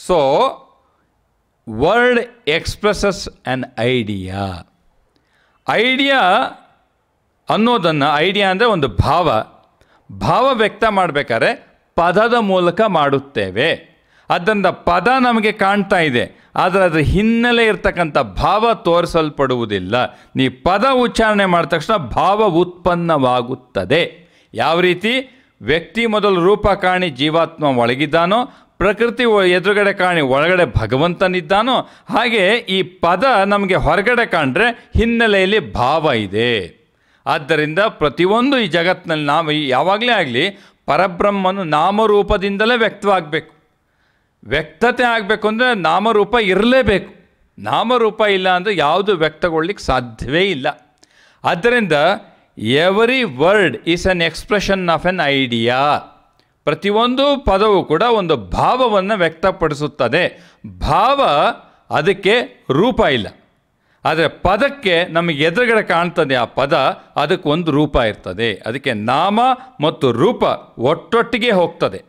so word expresses an idea idea ಅನ್ನೋದನ್ನು ಐಡಿಯಾ ಅಂದರೆ ಒಂದು ಭಾವ ಭಾವ ವ್ಯಕ್ತ ಮಾಡಬೇಕಾದ್ರೆ ಪದದ ಮೂಲಕ ಮಾಡುತ್ತೇವೆ ಅದರಿಂದ ಪದ ನಮಗೆ ಕಾಣ್ತಾ ಇದೆ ಆದರೆ ಅದರ ಹಿನ್ನೆಲೆ ಇರ್ತಕ್ಕಂಥ ಭಾವ ತೋರಿಸಲ್ಪಡುವುದಿಲ್ಲ ನೀ ಪದ ಉಚ್ಚಾರಣೆ ಮಾಡಿದ ತಕ್ಷಣ ಭಾವ ಉತ್ಪನ್ನವಾಗುತ್ತದೆ ಯಾವ ರೀತಿ ವ್ಯಕ್ತಿ ಮೊದಲು ರೂಪ ಕಾಣಿ ಜೀವಾತ್ಮ ಒಳಗಿದ್ದಾನೋ ಪ್ರಕೃತಿ ಎದುರುಗಡೆ ಕಾಣಿ ಒಳಗಡೆ ಭಗವಂತನಿದ್ದಾನೋ ಹಾಗೆ ಈ ಪದ ನಮಗೆ ಹೊರಗಡೆ ಕಾಣ್ರೆ ಹಿನ್ನೆಲೆಯಲ್ಲಿ ಭಾವ ಇದೆ ಆದ್ದರಿಂದ ಪ್ರತಿಯೊಂದು ಈ ಜಗತ್ತಿನಲ್ಲಿ ನಾವು ಯಾವಾಗಲೇ ಆಗಲಿ ಪರಬ್ರಹ್ಮನು ನಾಮರೂಪದಿಂದಲೇ ವ್ಯಕ್ತವಾಗಬೇಕು ವ್ಯಕ್ತತೆ ಆಗಬೇಕು ಅಂದರೆ ನಾಮರೂಪ ಇರಲೇಬೇಕು ನಾಮರೂಪ ಇಲ್ಲ ಅಂದರೆ ಯಾವುದು ವ್ಯಕ್ತಗೊಳ್ಳಿಕ್ಕೆ ಸಾಧ್ಯವೇ ಇಲ್ಲ ಆದ್ದರಿಂದ every word is an expression of an idea ಪ್ರತಿಯೊಂದು ಪದವು ಕೂಡ ಒಂದು ಭಾವವನ್ನು ವ್ಯಕ್ತಪಡಿಸುತ್ತದೆ ಭಾವ ಅದಕ್ಕೆ ರೂಪ ಇಲ್ಲ ಆದರೆ ಪದಕ್ಕೆ ನಮಗೆ ಎದುರುಗಡೆ ಕಾಣ್ತದೆ ಆ ಪದ ಅದಕ್ಕೆ ಒಂದು ರೂಪ ಇರ್ತದೆ ಅದಕ್ಕೆ ನಾಮ ಮತ್ತು ರೂಪ ಒಟ್ಟೊಟ್ಟಿಗೆ ಹೋಗ್ತದೆ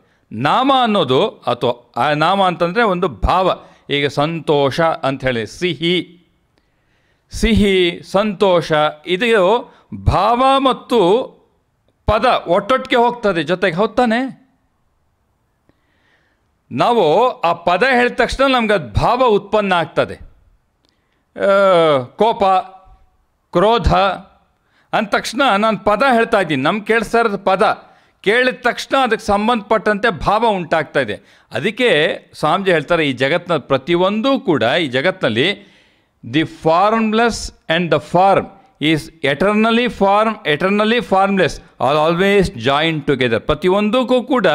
ನಾಮ ಅನ್ನೋದು ಅಥವಾ ಆ ನಾಮ ಅಂತಂದರೆ ಒಂದು ಭಾವ ಈಗ ಸಂತೋಷ ಅಂಥೇಳಿ ಸಿಹಿ ಸಿಹಿ ಸಂತೋಷ ಇದು ಭಾವ ಮತ್ತು ಪದ ಒಟ್ಟೊಟ್ಟಿಗೆ ಹೋಗ್ತದೆ ಜೊತೆಗೆ ಹೋಗ್ತಾನೆ ನಾವು ಆ ಪದ ಹೇಳಿದ ತಕ್ಷಣ ನಮ್ಗೆ ಅದು ಭಾವ ಉತ್ಪನ್ನ ಆಗ್ತದೆ ಕೋಪ ಕ್ರೋಧ ಅಂದ ತಕ್ಷಣ ನಾನು ಪದ ಹೇಳ್ತಾ ಇದ್ದೀನಿ ನಮ್ಮ ಕೇಳಿಸ್ತಾ ಇರೋದು ಪದ ಕೇಳಿದ ತಕ್ಷಣ ಅದಕ್ಕೆ ಸಂಬಂಧಪಟ್ಟಂತೆ ಭಾವ ಉಂಟಾಗ್ತಾ ಇದೆ ಅದಕ್ಕೆ ಸ್ವಾಮೀಜಿ ಹೇಳ್ತಾರೆ ಈ ಜಗತ್ತಿನ ಪ್ರತಿಯೊಂದೂ ಕೂಡ ಈ ಜಗತ್ತಿನಲ್ಲಿ the formless and the form is eternally form eternally formless are always join together ಪ್ರತಿಯೊಂದಕ್ಕೂ ಕೂಡ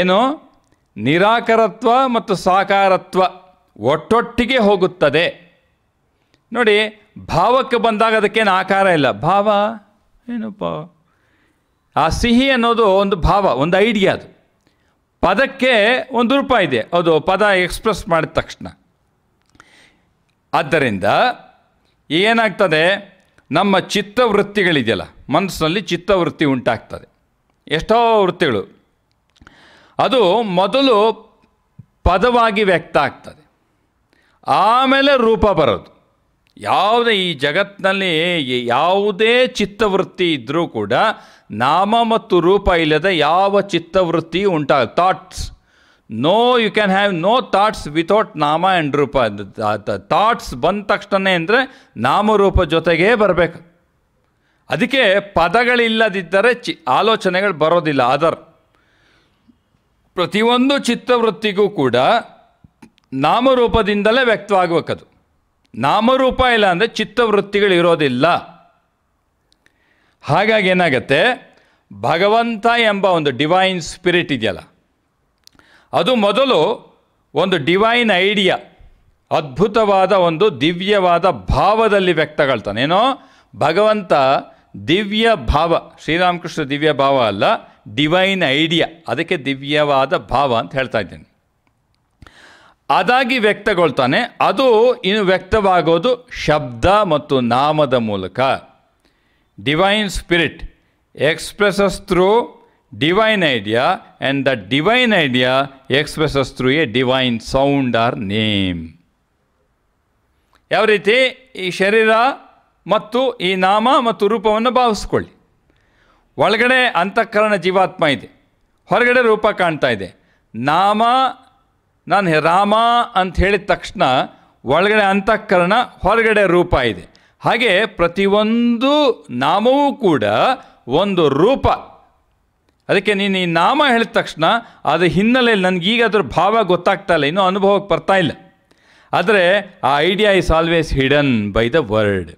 ಏನು ನಿರಾಕಾರತ್ವ ಮತ್ತು ಸಾಕಾರತ್ವ ಒಟ್ಟೊಟ್ಟಿಗೆ ಹೋಗುತ್ತದೆ ನೋಡಿ ಭಾವಕ್ಕೆ ಬಂದಾಗ ಅದಕ್ಕೇನು ಆಕಾರ ಇಲ್ಲ ಭಾವ ಏನಪ್ಪ ಆ ಸಿಹಿ ಅನ್ನೋದು ಒಂದು ಭಾವ ಒಂದು ಐಡಿಯಾ ಅದು ಪದಕ್ಕೆ ಒಂದು ರೂಪ ಇದೆ ಅದು ಪದ ಎಕ್ಸ್ಪ್ರೆಸ್ ಮಾಡಿದ ತಕ್ಷಣ ಆದ್ದರಿಂದ ಏನಾಗ್ತದೆ ನಮ್ಮ ಚಿತ್ತವೃತ್ತಿಗಳಿದೆಯಲ್ಲ ಮನಸ್ಸಿನಲ್ಲಿ ಚಿತ್ತವೃತ್ತಿ ಉಂಟಾಗ್ತದೆ ಎಷ್ಟೋ ವೃತ್ತಿಗಳು ಅದು ಮೊದಲು ಪದವಾಗಿ ವ್ಯಕ್ತ ಆಗ್ತದೆ ಆಮೇಲೆ ರೂಪ ಬರೋದು ಯಾವುದೇ ಈ ಜಗತ್ತಿನಲ್ಲಿ ಯಾವುದೇ ಚಿತ್ತವೃತ್ತಿ ಇದ್ದರೂ ಕೂಡ ನಾಮ ಮತ್ತು ರೂಪ ಇಲ್ಲದ ಯಾವ ಚಿತ್ತವೃತ್ತಿ ಉಂಟಾಗ thoughts no you can have no thoughts without ನಾಮ ಆ್ಯಂಡ್ ರೂಪ ಥಾಟ್ಸ್ ಬಂದ ತಕ್ಷಣ ಅಂದರೆ ನಾಮರೂಪ ಜೊತೆಗೇ ಬರಬೇಕು ಅದಕ್ಕೆ ಪದಗಳಿಲ್ಲದಿದ್ದರೆ ಚಿ ಆಲೋಚನೆಗಳು ಬರೋದಿಲ್ಲ ಅದರ್ ಪ್ರತಿಯೊಂದು ಚಿತ್ತವೃತ್ತಿಗೂ ಕೂಡ ನಾಮರೂಪದಿಂದಲೇ ವ್ಯಕ್ತವಾಗಬೇಕದು ನಾಮರೂಪ ಇಲ್ಲ ಅಂದರೆ ಚಿತ್ತವೃತ್ತಿಗಳು ಇರೋದಿಲ್ಲ ಹಾಗಾಗಿ ಏನಾಗತ್ತೆ ಭಗವಂತ ಎಂಬ ಒಂದು ಡಿವೈನ್ ಸ್ಪಿರಿಟ್ ಇದೆಯಲ್ಲ ಅದು ಮೊದಲು ಒಂದು ಡಿವೈನ್ ಐಡಿಯಾ ಅದ್ಭುತವಾದ ಒಂದು ದಿವ್ಯವಾದ ಭಾವದಲ್ಲಿ ವ್ಯಕ್ತಗಳ್ತಾನೆ ಏನೋ ಭಗವಂತ ದಿವ್ಯ ಭಾವ ಶ್ರೀರಾಮಕೃಷ್ಣ ದಿವ್ಯ ಭಾವ ಅಲ್ಲ ಡಿವೈನ್ ಐಡಿಯಾ ಅದಕ್ಕೆ ದಿವ್ಯವಾದ ಭಾವ ಅಂತ ಹೇಳ್ತಾ ಇದ್ದೇನೆ ಅದಾಗಿ ವ್ಯಕ್ತಗೊಳ್ತಾನೆ ಅದು ಇನ್ನು ವ್ಯಕ್ತವಾಗೋದು ಶಬ್ದ ಮತ್ತು ನಾಮದ ಮೂಲಕ divine spirit expresses through divine idea and the divine idea expresses through a divine sound or name ಯಾವ ರೀತಿ ಈ ಶರೀರ ಮತ್ತು ಈ ನಾಮ ಮತ್ತು ರೂಪವನ್ನು ಭಾವಿಸ್ಕೊಳ್ಳಿ ಒಳಗಡೆ ಅಂತಃಕರಣ ಜೀವಾತ್ಮ ಇದೆ ಹೊರಗಡೆ ರೂಪ ಕಾಣ್ತಾ ಇದೆ ನಾಮ ನಾನು ರಾಮ ಅಂತ ಹೇಳಿದ ತಕ್ಷಣ ಒಳಗಡೆ ಅಂತಃಕರಣ ಹೊರಗಡೆ ರೂಪ ಇದೆ ಹಾಗೆ ಪ್ರತಿಯೊಂದು ನಾಮವೂ ಕೂಡ ಒಂದು ರೂಪ ಅದಕ್ಕೆ ನೀನು ಈ ನಾಮ ಹೇಳಿದ ತಕ್ಷಣ ಅದು ಹಿನ್ನೆಲೆಯಲ್ಲಿ ನನಗೀಗ ಅದ್ರ ಭಾವ ಗೊತ್ತಾಗ್ತಾ ಇಲ್ಲ ಇನ್ನೂ ಅನುಭವಕ್ಕೆ ಬರ್ತಾ ಇಲ್ಲ ಆದರೆ ಆ idea is always hidden by the word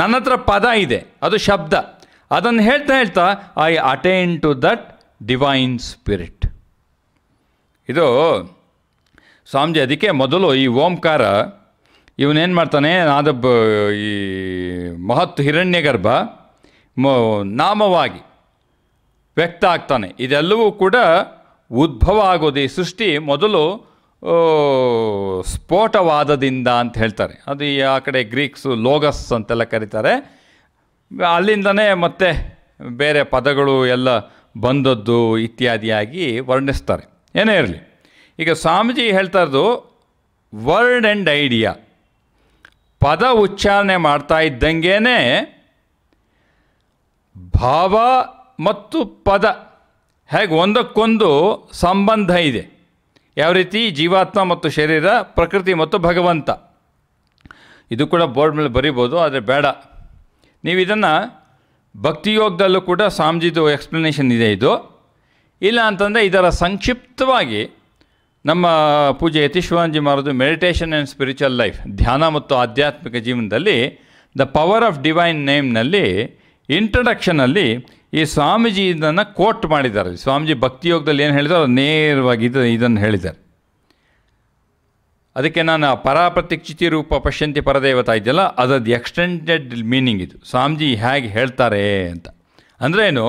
ನನ್ನ ಹತ್ರ ಪದ ಇದೆ ಅದು ಶಬ್ದ ಅದನ್ನು ಹೇಳ್ತಾ ಹೇಳ್ತಾ I attend to that divine spirit ಇದು ಸ್ವಾಮೀಜಿ ಅದಕ್ಕೆ ಮೊದಲು ಈ ಓಂಕಾರ ಇವನೇನು ಮಾಡ್ತಾನೆ ನಾದಬ್ಬ ಈ ಮಹತ್ ಹಿರಣ್ಯಗರ್ಭ ನಾಮವಾಗಿ ವ್ಯಕ್ತ ಆಗ್ತಾನೆ ಇದೆಲ್ಲವೂ ಕೂಡ ಉದ್ಭವ ಆಗೋದು ಈ ಸೃಷ್ಟಿ ಮೊದಲು ಸ್ಫೋಟವಾದದಿಂದ ಅಂತ ಹೇಳ್ತಾರೆ ಅದು ಆ ಕಡೆ ಗ್ರೀಕ್ಸು ಲೋಗಸ್ ಅಂತೆಲ್ಲ ಕರೀತಾರೆ ಅಲ್ಲಿಂದನೇ ಮತ್ತೆ ಬೇರೆ ಪದಗಳು ಎಲ್ಲ ಬಂದದ್ದು ಇತ್ಯಾದಿಯಾಗಿ ವರ್ಣಿಸ್ತಾರೆ ಏನೇ ಇರಲಿ ಈಗ ಸ್ವಾಮೀಜಿ ಹೇಳ್ತಾ ಇರೋದು ವರ್ಡ್ ಆ್ಯಂಡ್ ಐಡಿಯಾ ಪದ ಉಚ್ಚಾರಣೆ ಮಾಡ್ತಾ ಇದ್ದಂಗೆ ಭಾವ ಮತ್ತು ಪದ ಹೇಗೆ ಒಂದಕ್ಕೊಂದು ಸಂಬಂಧ ಇದೆ ಯಾವ ರೀತಿ ಜೀವಾತ್ಮ ಮತ್ತು ಶರೀರ ಪ್ರಕೃತಿ ಮತ್ತು ಭಗವಂತ ಇದು ಕೂಡ ಬೋರ್ಡ್ ಮೇಲೆ ಬರಿಬೋದು ಆದರೆ ಬೇಡ ನೀವು ಇದನ್ನು ಭಕ್ತಿಯೋಗದಲ್ಲೂ ಕೂಡ ಸ್ವಾಮೀಜಿದು ಎಕ್ಸ್ಪ್ಲನೇಷನ್ ಇದೆ ಇದು ಇಲ್ಲ ಅಂತಂದರೆ ಇದರ ಸಂಕ್ಷಿಪ್ತವಾಗಿ ನಮ್ಮ ಪೂಜೆ ಯತೀಶ್ವಾನ್ಜಿ ಮಾರದು ಮೆಡಿಟೇಷನ್ ಆ್ಯಂಡ್ ಸ್ಪಿರಿಚುವಲ್ ಲೈಫ್ ಧ್ಯಾನ ಮತ್ತು ಆಧ್ಯಾತ್ಮಿಕ ಜೀವನದಲ್ಲಿ ದ ಪವರ್ ಆಫ್ ಡಿವೈನ್ ನೇಮ್ನಲ್ಲಿ ಇಂಟ್ರಡಕ್ಷನಲ್ಲಿ ಈ ಸ್ವಾಮೀಜಿ ಇದನ್ನು ಕೋಟ್ ಮಾಡಿದ್ದಾರೆ ಸ್ವಾಮೀಜಿ ಭಕ್ತಿಯೋಗದಲ್ಲಿ ಏನು ಹೇಳಿದ್ರು ಅದು ನೇರವಾಗಿ ಇದು ಇದನ್ನು ಹೇಳಿದ್ದಾರೆ ಅದಕ್ಕೆ ನಾನು ಪರಾಪ್ರತಿಕ್ಷಿತಿ ರೂಪ ಪಶ್ಯಂತಿ ಪರದೇವತಾ ಇದೆಯಲ್ಲ ಅದರದ್ದು ಎಕ್ಸ್ಟೆಂಡೆಡ್ ಮೀನಿಂಗ್ ಇದು ಸ್ವಾಮೀಜಿ ಹೇಗೆ ಹೇಳ್ತಾರೆ ಅಂತ ಅಂದ್ರೇನು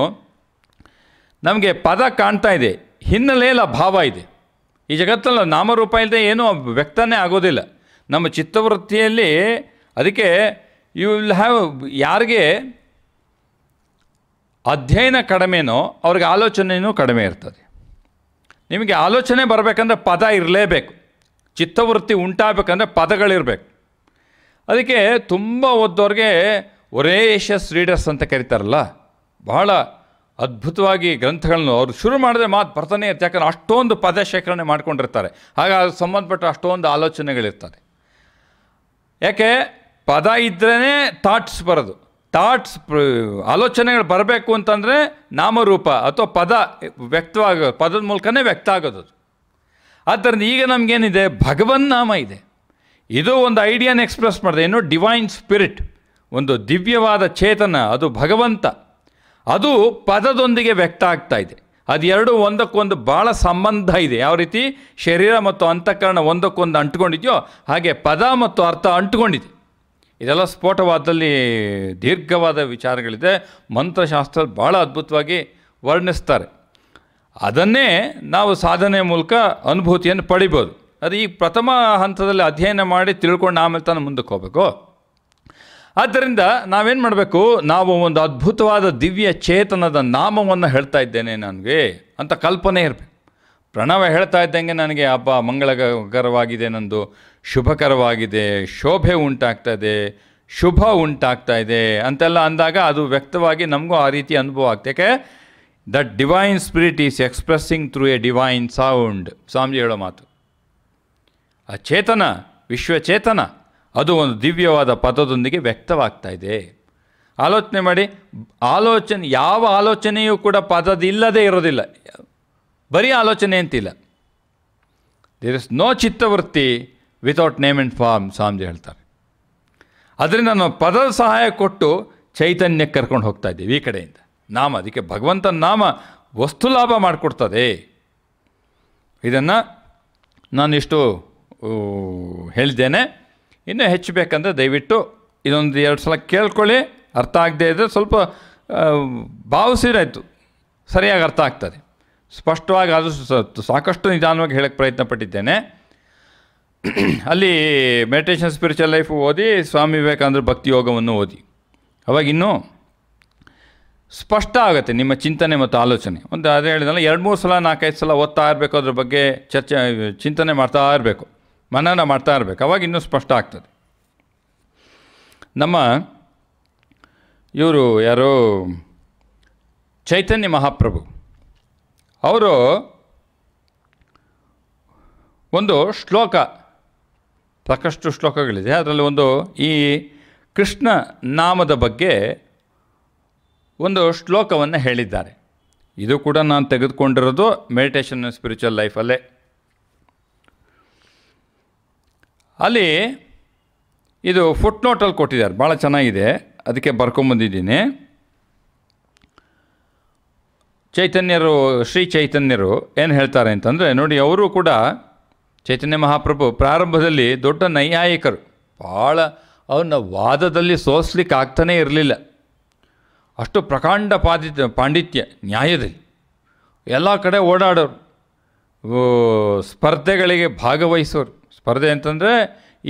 ನಮಗೆ ಪದ ಕಾಣ್ತಾ ಇದೆ ಹಿನ್ನೆಲೆಯಲ್ಲಿ ಭಾವ ಇದೆ ಈ ಜಗತ್ತಲ್ಲಿ ನಾಮರೂಪ ಇಲ್ಲದೆ ಏನೂ ವ್ಯಕ್ತನೇ ಆಗೋದಿಲ್ಲ ನಮ್ಮ ಚಿತ್ತವೃತ್ತಿಯಲ್ಲಿ ಅದಕ್ಕೆ ಯು ವಿಲ್ ಹ್ಯಾವ್ ಯಾರಿಗೆ ಅಧ್ಯಯನ ಕಡಿಮೆನೋ ಅವ್ರಿಗೆ ಆಲೋಚನೆಯೂ ಕಡಿಮೆ ಇರ್ತದೆ ನಿಮಗೆ ಆಲೋಚನೆ ಬರಬೇಕಂದ್ರೆ ಪದ ಇರಲೇಬೇಕು ಚಿತ್ತವೃತ್ತಿ ಉಂಟಾಗಬೇಕಂದ್ರೆ ಪದಗಳಿರಬೇಕು ಅದಕ್ಕೆ ತುಂಬ ಓದೋರಿಗೆ ಒರೇಷಸ್ ರೀಡರ್ಸ್ ಅಂತ ಕರೀತಾರಲ್ಲ ಬಹಳ ಅದ್ಭುತವಾಗಿ ಗ್ರಂಥಗಳನ್ನು ಅವರು ಶುರು ಮಾಡಿದ್ರೆ ಮಾತು ಬರ್ತಾನೆ ಇರುತ್ತೆ ಯಾಕಂದರೆ ಅಷ್ಟೊಂದು ಪದ ಶೇಖರಣೆ ಮಾಡ್ಕೊಂಡಿರ್ತಾರೆ ಹಾಗೆ ಅದಕ್ಕೆ ಸಂಬಂಧಪಟ್ಟ ಅಷ್ಟೊಂದು ಆಲೋಚನೆಗಳಿರ್ತಾರೆ ಯಾಕೆ ಪದ ಇದ್ರೇ ಥಾಟ್ಸ್ ಬರೋದು ಥಾಟ್ಸ್ ಆಲೋಚನೆಗಳು ಬರಬೇಕು ಅಂತಂದರೆ ನಾಮರೂಪ ಅಥವಾ ಪದ ವ್ಯಕ್ತವಾಗ ಪದದ ಮೂಲಕನೇ ವ್ಯಕ್ತ ಆಗೋದು ಆದ್ದರಿಂದ ಈಗ ನಮಗೇನಿದೆ ಭಗವನ್ ನಾಮ ಇದೆ ಇದು ಒಂದು ಐಡಿಯಾನ ಎಕ್ಸ್ಪ್ರೆಸ್ ಮಾಡಿದೆ ಏನು ಡಿವೈನ್ ಸ್ಪಿರಿಟ್ ಒಂದು ದಿವ್ಯವಾದ ಚೇತನ ಅದು ಭಗವಂತ ಅದು ಪದದೊಂದಿಗೆ ವ್ಯಕ್ತ ಆಗ್ತಾ ಇದೆ ಅದೆರಡು ಒಂದಕ್ಕೊಂದು ಭಾಳ ಸಂಬಂಧ ಇದೆ ಯಾವ ರೀತಿ ಶರೀರ ಮತ್ತು ಅಂತಃಕರಣ ಒಂದಕ್ಕೊಂದು ಅಂಟ್ಕೊಂಡಿದೆಯೋ ಹಾಗೆ ಪದ ಮತ್ತು ಅರ್ಥ ಅಂಟ್ಕೊಂಡಿದೆ ಇದೆಲ್ಲ ಸ್ಫೋಟವಾದಲ್ಲಿ ದೀರ್ಘವಾದ ವಿಚಾರಗಳಿದೆ ಮಂತ್ರಶಾಸ್ತ್ರ ಭಾಳ ಅದ್ಭುತವಾಗಿ ವರ್ಣಿಸ್ತಾರೆ ಅದನ್ನೇ ನಾವು ಸಾಧನೆ ಮೂಲಕ ಅನುಭೂತಿಯನ್ನು ಪಡಿಬೋದು ಅದು ಈ ಪ್ರಥಮ ಹಂತದಲ್ಲಿ ಅಧ್ಯಯನ ಮಾಡಿ ತಿಳ್ಕೊಂಡು ಆಮೇಲೆ ತಾನು ಮುಂದಕ್ಕೆ ಹೋಗಬೇಕು ಆದ್ದರಿಂದ ನಾವೇನು ಮಾಡಬೇಕು ನಾವು ಒಂದು ಅದ್ಭುತವಾದ ದಿವ್ಯ ಚೇತನದ ನಾಮವನ್ನು ಹೇಳ್ತಾ ಇದ್ದೇನೆ ನನಗೆ ಅಂತ ಕಲ್ಪನೆ ಇರಬೇಕು ಪ್ರಣವ ಹೇಳ್ತಾ ಇದ್ದಂಗೆ ನನಗೆ ಹಬ್ಬ ಮಂಗಳಕರವಾಗಿದೆ ನಂದು ಶುಭಕರವಾಗಿದೆ ಶೋಭೆ ಉಂಟಾಗ್ತಾ ಇದೆ ಶುಭ ಉಂಟಾಗ್ತಾ ಇದೆ ಅಂತೆಲ್ಲ ಅಂದಾಗ ಅದು ವ್ಯಕ್ತವಾಗಿ ನಮಗೂ ಆ ರೀತಿ ಅನುಭವ ಆಗ್ತದೆ ಯಾಕೆ that divine spirit is expressing through a divine sound Swami ಹೇಳೋ ಮಾತು ಆ ಚೇತನ ವಿಶ್ವಚೇತನ ಅದು ಒಂದು ದಿವ್ಯವಾದ ಪದದೊಂದಿಗೆ ವ್ಯಕ್ತವಾಗ್ತಾ ಇದೆ ಆಲೋಚನೆ ಮಾಡಿ ಆಲೋಚನೆ ಯಾವ ಆಲೋಚನೆಯೂ ಕೂಡ ಪದದಿಲ್ಲದೆ ಇರೋದಿಲ್ಲ ಬರೀ ಆಲೋಚನೆ ಅಂತಿಲ್ಲ ದೇರ್ ಇಸ್ ನೋ ಚಿತ್ತವೃತ್ತಿ without name and form Swamiji ಹೇಳ್ತಾರೆ ಅದರಿಂದ ನಾನು ಪದದ ಸಹಾಯ ಕೊಟ್ಟು ಚೈತನ್ಯಕ್ಕೆ ಕರ್ಕೊಂಡು ಹೋಗ್ತಾ ಇದ್ದೀವಿ ಈ ಕಡೆಯಿಂದ ನಾಮ ಅದಕ್ಕೆ ಭಗವಂತನ ನಾಮ ವಸ್ತು ಲಾಭ ಮಾಡಿಕೊಡ್ತದೆ ಇದನ್ನು ನಾನಿಷ್ಟು ಹೇಳಿದ್ದೇನೆ ಇನ್ನೂ ಹೆಚ್ಚು ಬೇಕಂದರೆ ದಯವಿಟ್ಟು ಇದೊಂದು ಎರಡು ಸಲ ಕೇಳ್ಕೊಳ್ಳಿ ಅರ್ಥ ಆಗದೆ ಇದ್ದರೆ ಸ್ವಲ್ಪ ಭಾವಸಿರಾಯಿತು ಸರಿಯಾಗಿ ಅರ್ಥ ಆಗ್ತದೆ ಸ್ಪಷ್ಟವಾಗಿ ಅದು ಸಾಕಷ್ಟು ನಿಧಾನವಾಗಿ ಹೇಳಕ್ಕೆ ಪ್ರಯತ್ನ ಪಟ್ಟಿದ್ದೇನೆ ಅಲ್ಲಿ ಮೆಡಿಟೇಷನ್ ಸ್ಪಿರಿಚುವಲ್ ಲೈಫ್ ಓದಿ ಸ್ವಾಮಿ ವಿವೇಕಾನಂದ್ರ ಭಕ್ತಿ ಯೋಗವನ್ನು ಓದಿ ಅವಾಗಿನ್ನೂ ಸ್ಪಷ್ಟ ಆಗುತ್ತೆ ನಿಮ್ಮ ಚಿಂತನೆ ಮತ್ತು ಆಲೋಚನೆ ಒಂದು ಅದೇ ಹೇಳಿದಲ್ಲ ಎರಡು ಮೂರು ಸಲ ನಾಲ್ಕೈದು ಸಲ ಓದ್ತಾ ಇರಬೇಕು ಅದ್ರ ಬಗ್ಗೆ ಚರ್ಚೆ ಚಿಂತನೆ ಮಾಡ್ತಾ ಇರಬೇಕು ಮನನ ಮಾಡ್ತಾ ಇರಬೇಕು ಅವಾಗ ಇನ್ನೂ ಸ್ಪಷ್ಟ ಆಗ್ತದೆ ನಮ್ಮ ಇವರು ಯಾರು ಚೈತನ್ಯ ಮಹಾಪ್ರಭು ಅವರು ಒಂದು ಶ್ಲೋಕ ಸಾಕಷ್ಟು ಶ್ಲೋಕಗಳಿದೆ ಅದರಲ್ಲಿ ಒಂದು ಈ ಕೃಷ್ಣ ನಾಮದ ಬಗ್ಗೆ ಒಂದು ಶ್ಲೋಕವನ್ನು ಹೇಳಿದ್ದಾರೆ ಇದು ಕೂಡ ನಾನು ತೆಗೆದುಕೊಂಡಿರೋದು ಮೆಡಿಟೇಷನ್ ಸ್ಪಿರಿಚುವಲ್ ಲೈಫಲ್ಲೇ ಅಲ್ಲಿ ಇದು ಫುಟ್ ನೋಟಲ್ಲಿ ಕೊಟ್ಟಿದ್ದಾರೆ ಭಾಳ ಚೆನ್ನಾಗಿದೆ ಅದಕ್ಕೆ ಬರ್ಕೊಂಬಂದಿದ್ದೀನಿ ಚೈತನ್ಯರು ಶ್ರೀ ಚೈತನ್ಯರು ಏನು ಹೇಳ್ತಾರೆ ಅಂತಂದರೆ ನೋಡಿ ಅವರು ಕೂಡ ಚೈತನ್ಯ ಮಹಾಪ್ರಭು ಪ್ರಾರಂಭದಲ್ಲಿ ದೊಡ್ಡ ನೈಯಾಯಿಕರು ಭಾಳ ಅವನ್ನ ವಾದದಲ್ಲಿ ಸೋಸ್ಲಿಕ್ಕೆ ಆಗ್ತಾನೇ ಇರಲಿಲ್ಲ ಅಷ್ಟು ಪ್ರಕಾಂಡ ಪಾದಿತ್ಯ ಪಾಂಡಿತ್ಯ ನ್ಯಾಯದಲ್ಲಿ ಎಲ್ಲ ಕಡೆ ಓಡಾಡೋರು ಸ್ಪರ್ಧೆಗಳಿಗೆ ಭಾಗವಹಿಸೋರು ಸ್ಪರ್ಧೆ ಅಂತಂದರೆ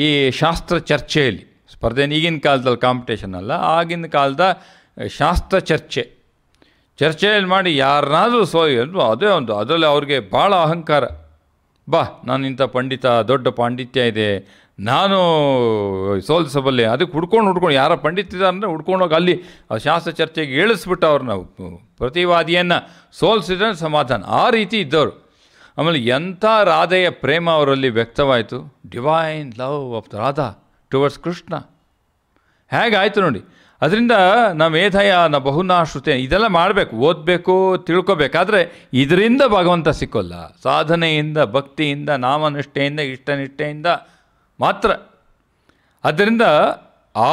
ಈ ಶಾಸ್ತ್ರ ಚರ್ಚೆಯಲ್ಲಿ ಸ್ಪರ್ಧೆ ಈಗಿನ ಕಾಲದಲ್ಲಿ ಕಾಂಪಿಟೇಷನ್ ಅಲ್ಲ ಆಗಿನ ಕಾಲದ ಶಾಸ್ತ್ರ ಚರ್ಚೆ ಚರ್ಚೆಯಲ್ಲಿ ಮಾಡಿ ಯಾರನ್ನಾದರೂ ಸೋಯ್ ಅಲ್ವಾ ಅದೇ ಒಂದು ಅದರಲ್ಲಿ ಅವ್ರಿಗೆ ಭಾಳ ಅಹಂಕಾರ ಬಾ ನಾನು ಇಂಥ ಪಂಡಿತ ದೊಡ್ಡ ಪಾಂಡಿತ್ಯ ಇದೆ ನಾನು ಸೋಲ್ಸಬಲ್ಲೆ ಅದಕ್ಕೆ ಹುಡ್ಕೊಂಡು ಹುಡ್ಕೊಂಡು ಯಾರ ಹುಡ್ಕೊಂಡು ಹೋಗಿ ಅಲ್ಲಿ ಆ ಶಾಸ್ತ್ರ ಚರ್ಚೆಗೆ ಇಳಿಸ್ಬಿಟ್ಟು ಅವ್ರನ್ನ ಪ್ರತಿವಾದಿಯನ್ನು ಸೋಲಿಸಿದ್ರೆ ಸಮಾಧಾನ ಆ ರೀತಿ ಇದ್ದವರು ಆಮೇಲೆ ಎಂಥ ರಾಧೆಯ ಪ್ರೇಮ ಅವರಲ್ಲಿ ವ್ಯಕ್ತವಾಯಿತು divine love of the Radha towards Krishna ಹೇಗಾಯಿತು ನೋಡಿ ಅದರಿಂದ ನಮ್ಮ ಮೇಧಯ ನ ಬಹುನಾ ಇದೆಲ್ಲ ಮಾಡಬೇಕು ಓದಬೇಕು ತಿಳ್ಕೊಬೇಕಾದ್ರೆ ಇದರಿಂದ ಭಗವಂತ ಸಿಕ್ಕೋಲ್ಲ ಸಾಧನೆಯಿಂದ ಭಕ್ತಿಯಿಂದ ನಾಮನಿಷ್ಠೆಯಿಂದ ಇಷ್ಟನಿಷ್ಠೆಯಿಂದ ಮಾತ್ರ ಆದ್ದರಿಂದ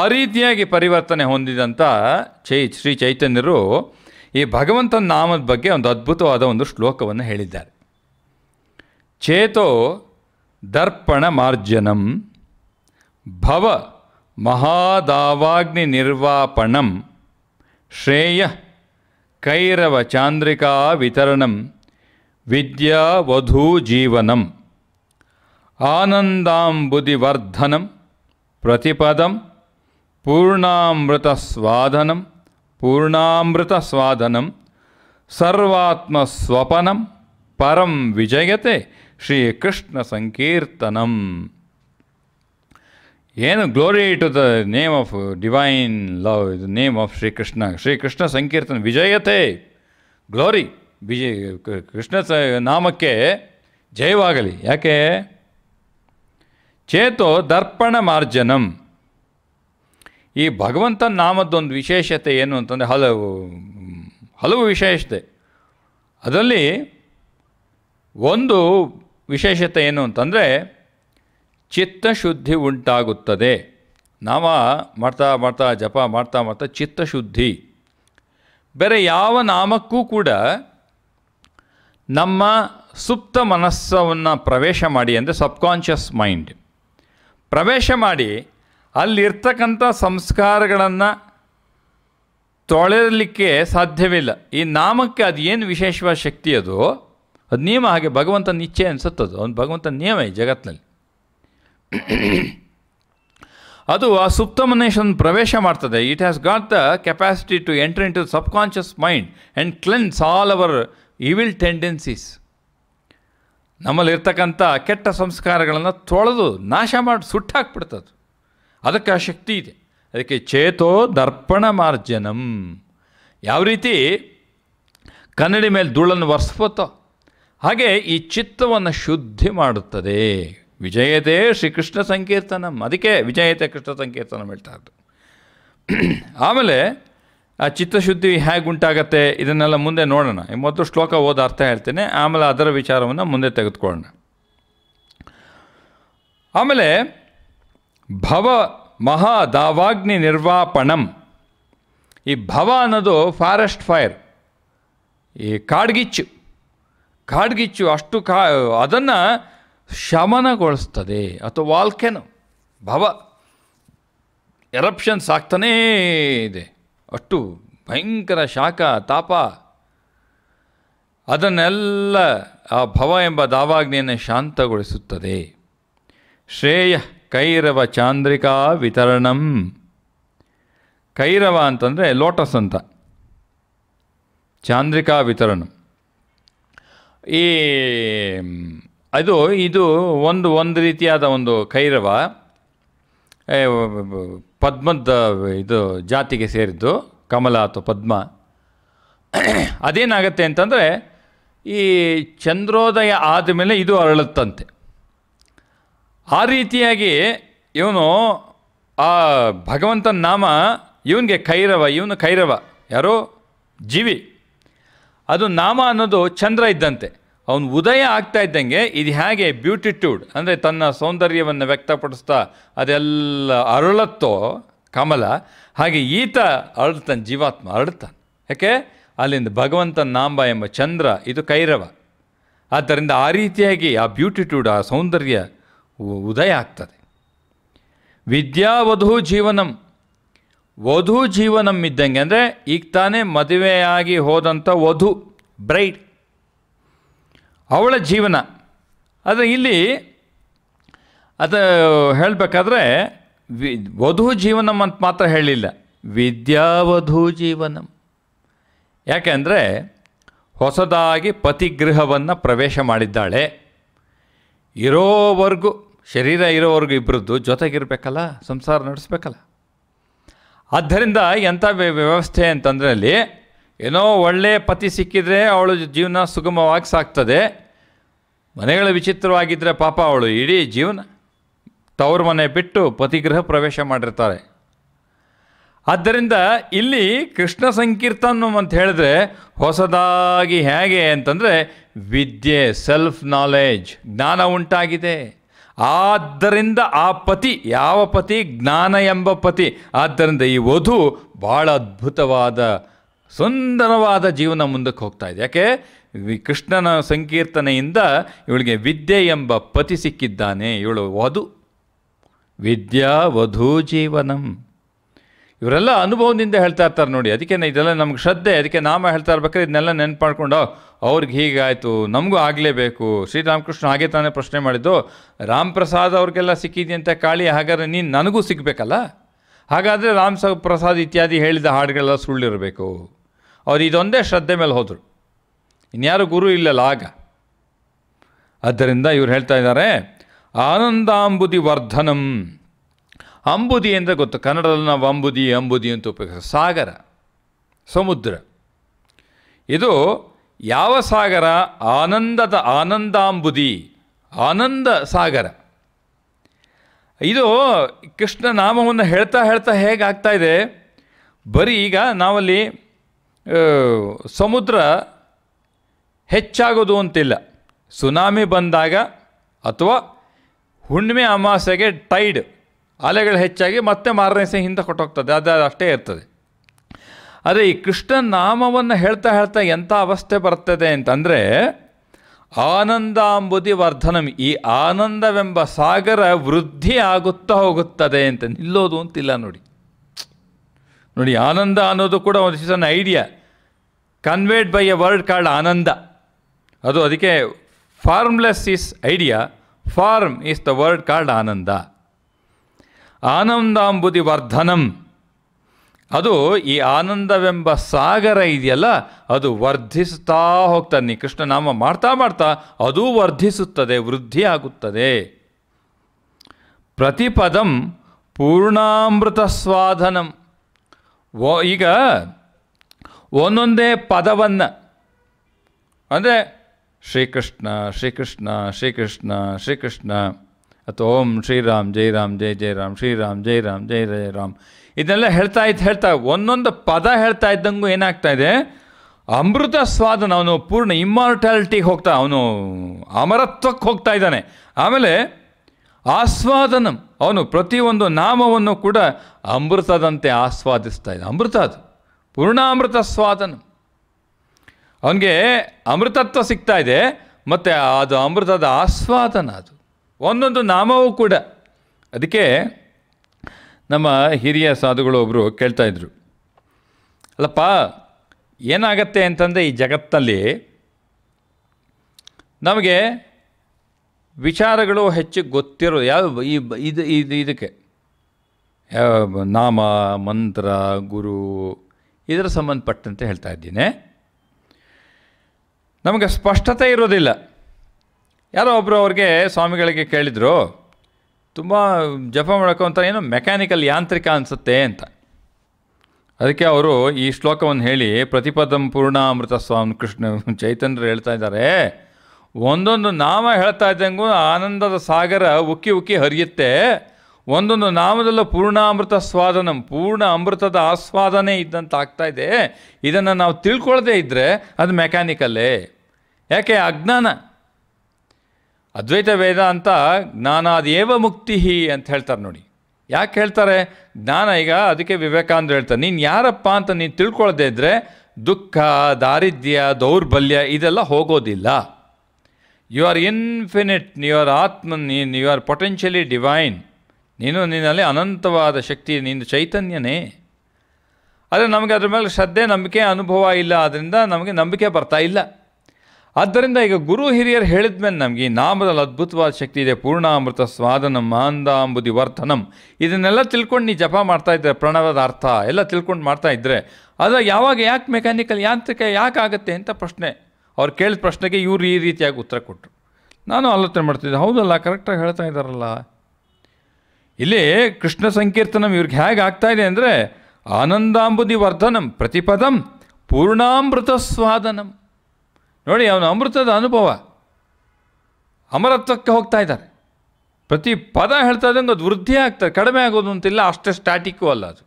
ಆ ರೀತಿಯಾಗಿ ಪರಿವರ್ತನೆ ಹೊಂದಿದಂಥ ಚೈ ಶ್ರೀ ಚೈತನ್ಯರು ಈ ಭಗವಂತನ ನಾಮದ ಬಗ್ಗೆ ಒಂದು ಅದ್ಭುತವಾದ ಒಂದು ಶ್ಲೋಕವನ್ನು ಹೇಳಿದ್ದಾರೆ चेतो दर्पणमार्जनं भव महादावाग्निनिर्वापणं श्रेयः कैरवचान्द्रिकावितरणं विद्यावधूजीवनम् आनन्दाम्बुदिवर्धनं प्रतिपदं पूर्णामृतस्वादनं पूर्णामृतस्वादनं सर्वात्मस्वपनं परं विजयते ಶ್ರೀಕೃಷ್ಣ ಸಂಕೀರ್ತನಂ ಏನು glory to the name of divine love ಇದು ನೇಮ್ ಆಫ್ ಶ್ರೀಕೃಷ್ಣ ಶ್ರೀಕೃಷ್ಣ ಸಂಕೀರ್ತನ ವಿಜಯತೆ ಗ್ಲೋರಿ ವಿಜಯ ಕೃಷ್ಣ ಸ ನಾಮಕ್ಕೆ ಜಯವಾಗಲಿ ಯಾಕೆ ಚೇತೋ ದರ್ಪಣ ಮಾರ್ಜನಂ ಈ ಭಗವಂತನ ನಾಮದ್ದೊಂದು ವಿಶೇಷತೆ ಏನು ಅಂತಂದರೆ ಹಲವು ಹಲವು ವಿಶೇಷತೆ ಅದರಲ್ಲಿ ಒಂದು ವಿಶೇಷತೆ ಏನು ಅಂತಂದರೆ ಚಿತ್ತಶುದ್ಧಿ ಉಂಟಾಗುತ್ತದೆ ನಾವ ಮಾಡ್ತಾ ಮಾಡ್ತಾ ಜಪ ಮಾಡ್ತಾ ಮಾಡ್ತಾ ಚಿತ್ತಶುದ್ಧಿ ಬೇರೆ ಯಾವ ನಾಮಕ್ಕೂ ಕೂಡ ನಮ್ಮ ಸುಪ್ತ ಮನಸ್ಸನ್ನು ಪ್ರವೇಶ ಮಾಡಿ ಅಂದರೆ ಸಬ್ಕಾನ್ಷಿಯಸ್ ಮೈಂಡ್ ಪ್ರವೇಶ ಮಾಡಿ ಅಲ್ಲಿರ್ತಕ್ಕಂಥ ಸಂಸ್ಕಾರಗಳನ್ನು ತೊಳೆಯಲಿಕ್ಕೆ ಸಾಧ್ಯವಿಲ್ಲ ಈ ನಾಮಕ್ಕೆ ಅದು ಏನು ವಿಶೇಷವಾದ ಶಕ್ತಿ ಅದು ಅದು ನಿಯಮ ಹಾಗೆ ಭಗವಂತನ ಇಚ್ಛೆ ಅನಿಸುತ್ತದು ಅವನು ಭಗವಂತನ ನಿಯಮ ಈ ಜಗತ್ತಿನಲ್ಲಿ ಅದು ಆ ಸುಪ್ತಮನೇಶನ್ ಪ್ರವೇಶ ಮಾಡ್ತದೆ it has got the capacity to enter into subconscious mind and cleanse all our evil tendencies ನಮ್ಮಲ್ಲಿರ್ತಕ್ಕಂಥ ಕೆಟ್ಟ ಸಂಸ್ಕಾರಗಳನ್ನು ತೊಳೆದು ನಾಶ ಮಾಡಿ ಸುಟ್ಟಾಕ್ಬಿಡ್ತದೆ ಅದಕ್ಕೆ ಆ ಶಕ್ತಿ ಇದೆ ಅದಕ್ಕೆ ಚೇತೋ ದರ್ಪಣ ಮಾರ್ಜನಂ ಯಾವ ರೀತಿ ಕನ್ನಡಿ ಮೇಲೆ ಧೂಳನ್ನು ಒರೆಸ್ಬೋತೋ ಹಾಗೆ ಈ ಚಿತ್ತವನ್ನು ಶುದ್ಧಿ ಮಾಡುತ್ತದೆ ವಿಜಯತೆ ಶ್ರೀಕೃಷ್ಣ ಸಂಕೀರ್ತನ ಅದಕ್ಕೆ ವಿಜಯತೆ ಕೃಷ್ಣ ಸಂಕೀರ್ತನ ಹೇಳ್ತಾ ಇದ್ದು ಆಮೇಲೆ ಆ ಚಿತ್ತಶುದ್ಧಿ ಹೇಗೆ ಉಂಟಾಗತ್ತೆ ಇದನ್ನೆಲ್ಲ ಮುಂದೆ ನೋಡೋಣ ಈ ಮೊದಲು ಶ್ಲೋಕ ಓದ ಅರ್ಥ ಹೇಳ್ತೇನೆ ಆಮೇಲೆ ಅದರ ವಿಚಾರವನ್ನು ಮುಂದೆ ತೆಗೆದುಕೊಳ್ಳೋಣ ಆಮೇಲೆ ಭವ ಮಹಾ ದಾವಾಗ್ನಿ ನಿರ್ವಾಪಣಂ ಈ ಭವ ಅನ್ನೋದು ಫಾರೆಸ್ಟ್ ಫೈರ್ ಈ ಕಾಡ್ಗಿಚ್ಚು ಕಾಡ್ಗಿಚ್ಚು ಅಷ್ಟು ಕಾ ಅದನ್ನು ಶಮನಗೊಳಿಸ್ತದೆ ಅಥವಾ ವಾಲ್ಕೆನ್ ಭವ ಎರಪ್ಷನ್ಸ್ ಸಾಕ್ತಾನೇ ಇದೆ ಅಷ್ಟು ಭಯಂಕರ ಶಾಖ ತಾಪ ಅದನ್ನೆಲ್ಲ ಆ ಭವ ಎಂಬ ದಾವಾಗ್ನೆಯನ್ನು ಶಾಂತಗೊಳಿಸುತ್ತದೆ ಶ್ರೇಯ ಕೈರವ ಚಾಂದ್ರಿಕಾ ವಿತರಣಂ ಕೈರವ ಅಂತಂದರೆ ಲೋಟಸ್ ಅಂತ ಚಾಂದ್ರಿಕಾ ವಿತರಣಂ ಈ ಅದು ಇದು ಒಂದು ಒಂದು ರೀತಿಯಾದ ಒಂದು ಕೈರವ ಪದ್ಮದ ಇದು ಜಾತಿಗೆ ಸೇರಿದ್ದು ಕಮಲ ಅಥವಾ ಪದ್ಮ ಅದೇನಾಗತ್ತೆ ಅಂತಂದರೆ ಈ ಚಂದ್ರೋದಯ ಆದಮೇಲೆ ಇದು ಅರಳುತ್ತಂತೆ ಆ ರೀತಿಯಾಗಿ ಇವನು ಆ ಭಗವಂತನ ನಾಮ ಇವನಿಗೆ ಕೈರವ ಇವನು ಕೈರವ ಯಾರೋ ಜೀವಿ ಅದು ನಾಮ ಅನ್ನೋದು ಚಂದ್ರ ಇದ್ದಂತೆ ಅವನು ಉದಯ ಆಗ್ತಾ ಇದ್ದಂಗೆ ಇದು ಹೇಗೆ ಬ್ಯೂಟಿಟ್ಯೂಡ್ ಅಂದರೆ ತನ್ನ ಸೌಂದರ್ಯವನ್ನು ವ್ಯಕ್ತಪಡಿಸ್ತಾ ಅದೆಲ್ಲ ಅರಳತ್ತೋ ಕಮಲ ಹಾಗೆ ಈತ ಅರಳ್ತಾನೆ ಜೀವಾತ್ಮ ಅರಳ್ತಾನೆ ಯಾಕೆ ಅಲ್ಲಿಂದ ಭಗವಂತ ನಾಂಬ ಎಂಬ ಚಂದ್ರ ಇದು ಕೈರವ ಆದ್ದರಿಂದ ಆ ರೀತಿಯಾಗಿ ಆ ಬ್ಯೂಟಿಟ್ಯೂಡ್ ಆ ಸೌಂದರ್ಯ ಉದಯ ಆಗ್ತದೆ ವಿದ್ಯಾವಧು ಜೀವನಂ ವಧು ಜೀವನಮ್ ಇದ್ದಂಗೆ ಅಂದರೆ ಈಗ ತಾನೇ ಮದುವೆಯಾಗಿ ಹೋದಂಥ ವಧು ಬ್ರೈಡ್ ಅವಳ ಜೀವನ ಆದರೆ ಇಲ್ಲಿ ಅದು ಹೇಳಬೇಕಾದ್ರೆ ವಿ ವಧು ಜೀವನಂ ಅಂತ ಮಾತ್ರ ಹೇಳಿಲ್ಲ ವಿದ್ಯಾವಧು ಜೀವನಂ ಯಾಕೆಂದರೆ ಹೊಸದಾಗಿ ಪತಿಗೃಹವನ್ನು ಪ್ರವೇಶ ಮಾಡಿದ್ದಾಳೆ ಇರೋವರೆಗೂ ಶರೀರ ಇರೋವರೆಗೂ ಇಬ್ಬರದ್ದು ಜೊತೆಗಿರಬೇಕಲ್ಲ ಸಂಸಾರ ನಡೆಸ್ಬೇಕಲ್ಲ ಆದ್ದರಿಂದ ಎಂಥ ವ್ಯವಸ್ಥೆ ಅಂತಂದರೆ ಅಲ್ಲಿ ಏನೋ ಒಳ್ಳೆಯ ಪತಿ ಸಿಕ್ಕಿದರೆ ಅವಳು ಜೀವನ ಸುಗಮವಾಗಿ ಸಾಕ್ತದೆ ಮನೆಗಳು ವಿಚಿತ್ರವಾಗಿದ್ದರೆ ಪಾಪ ಅವಳು ಇಡೀ ಜೀವನ ತವ್ರ ಮನೆ ಬಿಟ್ಟು ಪತಿಗೃಹ ಪ್ರವೇಶ ಮಾಡಿರ್ತಾರೆ ಆದ್ದರಿಂದ ಇಲ್ಲಿ ಕೃಷ್ಣ ಸಂಕೀರ್ತನ ಅಂತ ಹೇಳಿದ್ರೆ ಹೊಸದಾಗಿ ಹೇಗೆ ಅಂತಂದರೆ ವಿದ್ಯೆ ಸೆಲ್ಫ್ ನಾಲೆಜ್ ಜ್ಞಾನ ಉಂಟಾಗಿದೆ ಆದ್ದರಿಂದ ಆ ಪತಿ ಯಾವ ಪತಿ ಜ್ಞಾನ ಎಂಬ ಪತಿ ಆದ್ದರಿಂದ ಈ ವಧು ಭಾಳ ಅದ್ಭುತವಾದ ಸುಂದರವಾದ ಜೀವನ ಮುಂದಕ್ಕೆ ಹೋಗ್ತಾ ಇದೆ ಯಾಕೆ ಕೃಷ್ಣನ ಸಂಕೀರ್ತನೆಯಿಂದ ಇವಳಿಗೆ ವಿದ್ಯೆ ಎಂಬ ಪತಿ ಸಿಕ್ಕಿದ್ದಾನೆ ಇವಳು ವಧು ವಿದ್ಯಾ ವಧು ಜೀವನಂ ಇವರೆಲ್ಲ ಅನುಭವದಿಂದ ಹೇಳ್ತಾ ಇರ್ತಾರೆ ನೋಡಿ ಅದಕ್ಕೆ ಇದೆಲ್ಲ ನಮ್ಗೆ ಶ್ರದ್ಧೆ ಅದಕ್ಕೆ ನಾಮ ಹೇಳ್ತಾ ಇರ್ಬೇಕಾದ್ರೆ ಇದನ್ನೆಲ್ಲ ನೆನ್ಪು ಮಾಡ್ಕೊಂಡು ಅವ್ರಿಗೆ ಹೀಗಾಯಿತು ನಮಗೂ ಆಗಲೇಬೇಕು ಶ್ರೀರಾಮಕೃಷ್ಣ ಹಾಗೆ ತಾನೇ ಪ್ರಶ್ನೆ ಮಾಡಿದ್ದು ರಾಮ್ ಪ್ರಸಾದ್ ಅವ್ರಿಗೆಲ್ಲ ಸಿಕ್ಕಿದೆಯಂತ ಕಾಳಿ ಹಾಗಾದ್ರೆ ನೀನು ನನಗೂ ಸಿಗಬೇಕಲ್ಲ ಹಾಗಾದರೆ ರಾಮ್ ಸ ಪ್ರಸಾದ್ ಇತ್ಯಾದಿ ಹೇಳಿದ ಹಾಡುಗಳೆಲ್ಲ ಸುಳ್ಳಿರಬೇಕು ಅವ್ರು ಇದೊಂದೇ ಶ್ರದ್ಧೆ ಮೇಲೆ ಹೋದರು ಇನ್ಯಾರು ಗುರು ಇಲ್ಲಲ್ಲ ಆಗ ಆದ್ದರಿಂದ ಇವ್ರು ಹೇಳ್ತಾ ಇದ್ದಾರೆ ಆನಂದಾಂಬುದಿ ವರ್ಧನಂ ಅಂಬುದಿ ಅಂದರೆ ಗೊತ್ತು ಕನ್ನಡದಲ್ಲಿ ನಾವು ಅಂಬುದಿ ಅಂಬುದಿ ಅಂತ ಉಪಯೋಗಿಸ ಸಾಗರ ಸಮುದ್ರ ಇದು ಯಾವ ಸಾಗರ ಆನಂದದ ಆನಂದಾಂಬುದಿ ಆನಂದ ಸಾಗರ ಇದು ಕೃಷ್ಣ ನಾಮವನ್ನು ಹೇಳ್ತಾ ಹೇಳ್ತಾ ಹೇಗಾಗ್ತಾ ಇದೆ ಬರೀ ಈಗ ನಾವಲ್ಲಿ ಸಮುದ್ರ ಹೆಚ್ಚಾಗೋದು ಅಂತಿಲ್ಲ ಸುನಾಮಿ ಬಂದಾಗ ಅಥವಾ ಹುಣ್ಣಿಮೆ ಅಮಾಸೆಗೆ ಟೈಡ್ ಅಲೆಗಳು ಹೆಚ್ಚಾಗಿ ಮತ್ತೆ ಮಾರನೇ ಸಹ ಹಿಂದೆ ಕೊಟ್ಟೋಗ್ತದೆ ಅದು ಅಷ್ಟೇ ಇರ್ತದೆ ಆದರೆ ಈ ಕೃಷ್ಣ ನಾಮವನ್ನು ಹೇಳ್ತಾ ಹೇಳ್ತಾ ಎಂಥ ಅವಸ್ಥೆ ಬರ್ತದೆ ಅಂತಂದರೆ ಆನಂದಾಂಬುದಿ ವರ್ಧನಂ ಈ ಆನಂದವೆಂಬ ಸಾಗರ ವೃದ್ಧಿ ಆಗುತ್ತಾ ಹೋಗುತ್ತದೆ ಅಂತ ನಿಲ್ಲೋದು ಅಂತಿಲ್ಲ ನೋಡಿ ನೋಡಿ ಆನಂದ ಅನ್ನೋದು ಕೂಡ ಒಂದು season idea conveyed by a word called ಆನಂದ ಅದು ಅದಕ್ಕೆ formless is idea form is the word called ಆನಂದ ಆನಂದಾಂಬುದಿ ವರ್ಧನಂ ಅದು ಈ ಆನಂದವೆಂಬ ಸಾಗರ ಇದೆಯಲ್ಲ ಅದು ವರ್ಧಿಸುತ್ತಾ ಹೋಗ್ತಾನೆ ನೀ ಕೃಷ್ಣನಾಮ ಮಾಡ್ತಾ ಮಾಡ್ತಾ ಅದೂ ವರ್ಧಿಸುತ್ತದೆ ವೃದ್ಧಿಯಾಗುತ್ತದೆ ಪ್ರತಿಪದಂ ಪೂರ್ಣಾಮೃತ ಸ್ವಾಧನಂ ಓ ಈಗ ಒಂದೊಂದೇ ಪದವನ್ನು ಅಂದರೆ ಶ್ರೀಕೃಷ್ಣ ಶ್ರೀಕೃಷ್ಣ ಶ್ರೀಕೃಷ್ಣ ಶ್ರೀಕೃಷ್ಣ ಅಥವಾ ಓಂ ಶ್ರೀರಾಮ್ ಜೈ ರಾಮ್ ಜೈ ಜೈ ರಾಮ್ ಶ್ರೀರಾಮ್ ಜೈ ರಾಮ್ ಜೈ ಜೈ ರಾಮ್ ಇದನ್ನೆಲ್ಲ ಹೇಳ್ತಾ ಇದ್ದು ಹೇಳ್ತಾ ಒಂದೊಂದು ಪದ ಹೇಳ್ತಾ ಇದ್ದಂಗು ಏನಾಗ್ತಾ ಇದೆ ಅಮೃತ ಸ್ವಾದನ ಅವನು ಪೂರ್ಣ ಇಮ್ಮಾರ್ಟಾಲಿಟಿಗೆ ಹೋಗ್ತಾ ಅವನು ಅಮರತ್ವಕ್ಕೆ ಹೋಗ್ತಾ ಇದ್ದಾನೆ ಆಮೇಲೆ ಆಸ್ವಾದನ ಅವನು ಪ್ರತಿಯೊಂದು ನಾಮವನ್ನು ಕೂಡ ಅಮೃತದಂತೆ ಆಸ್ವಾದಿಸ್ತಾ ಇದೆ ಅಮೃತ ಅದು ಪೂರ್ಣ ಅಮೃತ ಸ್ವಾದನ ಅವನಿಗೆ ಅಮೃತತ್ವ ಸಿಗ್ತಾ ಇದೆ ಮತ್ತು ಅದು ಅಮೃತದ ಆಸ್ವಾದನ ಅದು ಒಂದೊಂದು ನಾಮವೂ ಕೂಡ ಅದಕ್ಕೆ ನಮ್ಮ ಹಿರಿಯ ಸಾಧುಗಳು ಒಬ್ಬರು ಕೇಳ್ತಾಯಿದ್ರು ಅಲ್ಲಪ್ಪ ಏನಾಗತ್ತೆ ಅಂತಂದರೆ ಈ ಜಗತ್ತಲ್ಲಿ ನಮಗೆ ವಿಚಾರಗಳು ಹೆಚ್ಚು ಗೊತ್ತಿರೋ ಯಾವ ಈ ಇದು ಇದು ಇದಕ್ಕೆ ನಾಮ ಮಂತ್ರ ಗುರು ಇದರ ಸಂಬಂಧಪಟ್ಟಂತೆ ಹೇಳ್ತಾ ಇದ್ದೀನಿ ನಮಗೆ ಸ್ಪಷ್ಟತೆ ಇರೋದಿಲ್ಲ ಯಾರೋ ಒಬ್ಬರು ಅವ್ರಿಗೆ ಸ್ವಾಮಿಗಳಿಗೆ ಕೇಳಿದರು ತುಂಬ ಜಪ ಮಾಡೋಕೆ ಅಂತ ಏನೋ ಮೆಕ್ಯಾನಿಕಲ್ ಯಾಂತ್ರಿಕ ಅನಿಸುತ್ತೆ ಅಂತ ಅದಕ್ಕೆ ಅವರು ಈ ಶ್ಲೋಕವನ್ನು ಹೇಳಿ ಪ್ರತಿಪದಂ ಪೂರ್ಣ ಅಮೃತ ಸ್ವಾಮಿ ಕೃಷ್ಣ ಚೈತನ್ಯರು ಹೇಳ್ತಾ ಇದ್ದಾರೆ ಒಂದೊಂದು ನಾಮ ಹೇಳ್ತಾ ಇದ್ದಂಗೂ ಆನಂದದ ಸಾಗರ ಉಕ್ಕಿ ಉಕ್ಕಿ ಹರಿಯುತ್ತೆ ಒಂದೊಂದು ನಾಮದಲ್ಲೂ ಪೂರ್ಣಾಮೃತ ಸ್ವಾದನಂ ಪೂರ್ಣ ಅಮೃತದ ಆಸ್ವಾದನೆ ಇದ್ದಂತ ಆಗ್ತಾ ಇದೆ ಇದನ್ನು ನಾವು ತಿಳ್ಕೊಳ್ಳದೇ ಇದ್ದರೆ ಅದು ಮೆಕ್ಯಾನಿಕಲ್ಲೇ ಯಾಕೆ ಅಜ್ಞಾನ ಅದ್ವೈತ ವೇದ ಅಂತ ಜ್ಞಾನಾದೇವ ಮುಕ್ತಿ ಅಂತ ಹೇಳ್ತಾರೆ ನೋಡಿ ಯಾಕೆ ಹೇಳ್ತಾರೆ ಜ್ಞಾನ ಈಗ ಅದಕ್ಕೆ ವಿವೇಕಾನಂದ ಹೇಳ್ತಾರೆ ನೀನು ಯಾರಪ್ಪ ಅಂತ ನೀನು ತಿಳ್ಕೊಳ್ಳದೇ ಇದ್ದರೆ ದುಃಖ ದಾರಿದ್ರ್ಯ ದೌರ್ಬಲ್ಯ ಇದೆಲ್ಲ ಹೋಗೋದಿಲ್ಲ you are infinite you are ಆತ್ಮ ನೀನು ಯು ಆರ್ ಪೊಟೆನ್ಷಿಯಲಿ ಡಿವೈನ್ ನೀನು ನಿನ್ನಲ್ಲಿ ಅನಂತವಾದ ಶಕ್ತಿ ನಿನ್ನ ಚೈತನ್ಯನೇ ಆದರೆ ನಮಗೆ ಅದ್ರ ಮೇಲೆ ಶ್ರದ್ಧೆ ನಂಬಿಕೆ ಅನುಭವ ಇಲ್ಲ ಆದ್ದರಿಂದ ನಮಗೆ ನಂಬಿಕೆ ಬರ್ತಾ ಇಲ್ಲ ಆದ್ದರಿಂದ ಈಗ ಗುರು ಹಿರಿಯರು ಹೇಳಿದ್ಮೇಲೆ ನಮಗೆ ಈ ನಾಮದಲ್ಲಿ ಅದ್ಭುತವಾದ ಶಕ್ತಿ ಇದೆ ಪೂರ್ಣಾಮೃತ ಸ್ವಾದನಂ ಮಾಂದಾಂಬುದಿ ವರ್ತನಂ ಇದನ್ನೆಲ್ಲ ತಿಳ್ಕೊಂಡು ನೀ ಜಪ ಮಾಡ್ತಾ ಇದ್ದರೆ ಪ್ರಣವದ ಅರ್ಥ ಎಲ್ಲ ತಿಳ್ಕೊಂಡು ಮಾಡ್ತಾ ಇದ್ದರೆ ಅದು ಯಾವಾಗ ಯಾಕೆ ಮೆಕ್ಯಾನಿಕಲ್ ಯಾಂತ್ರಿಕ ಯಾಕೆ ಆಗುತ್ತೆ ಅಂತ ಪ್ರಶ್ನೆ ಅವ್ರು ಕೇಳಿದ ಪ್ರಶ್ನೆಗೆ ಇವರು ಈ ರೀತಿಯಾಗಿ ಉತ್ತರ ಕೊಟ್ಟರು ನಾನು ಆಲೋಚನೆ ಮಾಡ್ತಿದ್ದೆ ಹೌದಲ್ಲ ಕರೆಕ್ಟಾಗಿ ಹೇಳ್ತಾ ಇದ್ದಾರಲ್ಲ ಇಲ್ಲಿ ಕೃಷ್ಣ ಸಂಕೀರ್ತನ ಇವ್ರಿಗೆ ಹೇಗೆ ಆಗ್ತಾ ಇದೆ ಅಂದರೆ ಆನಂದಾಂಬುದಿ ವರ್ಧನಂ ಪ್ರತಿಪದಂ ಪೂರ್ಣಾಮೃತ ಸ್ವಾದನಂ ನೋಡಿ ಅವನು ಅಮೃತದ ಅನುಭವ ಅಮರತ್ವಕ್ಕೆ ಹೋಗ್ತಾ ಇದ್ದಾರೆ ಪ್ರತಿ ಪದ ಹೇಳ್ತಾ ಇದ್ದಂಗೆ ಅದು ವೃದ್ಧಿ ಆಗ್ತದೆ ಕಡಿಮೆ ಆಗೋದು ಅಂತಿಲ್ಲ ಅಷ್ಟೇ ಸ್ಟ್ಯಾಟಿಕ್ಕು ಅಲ್ಲ ಅದು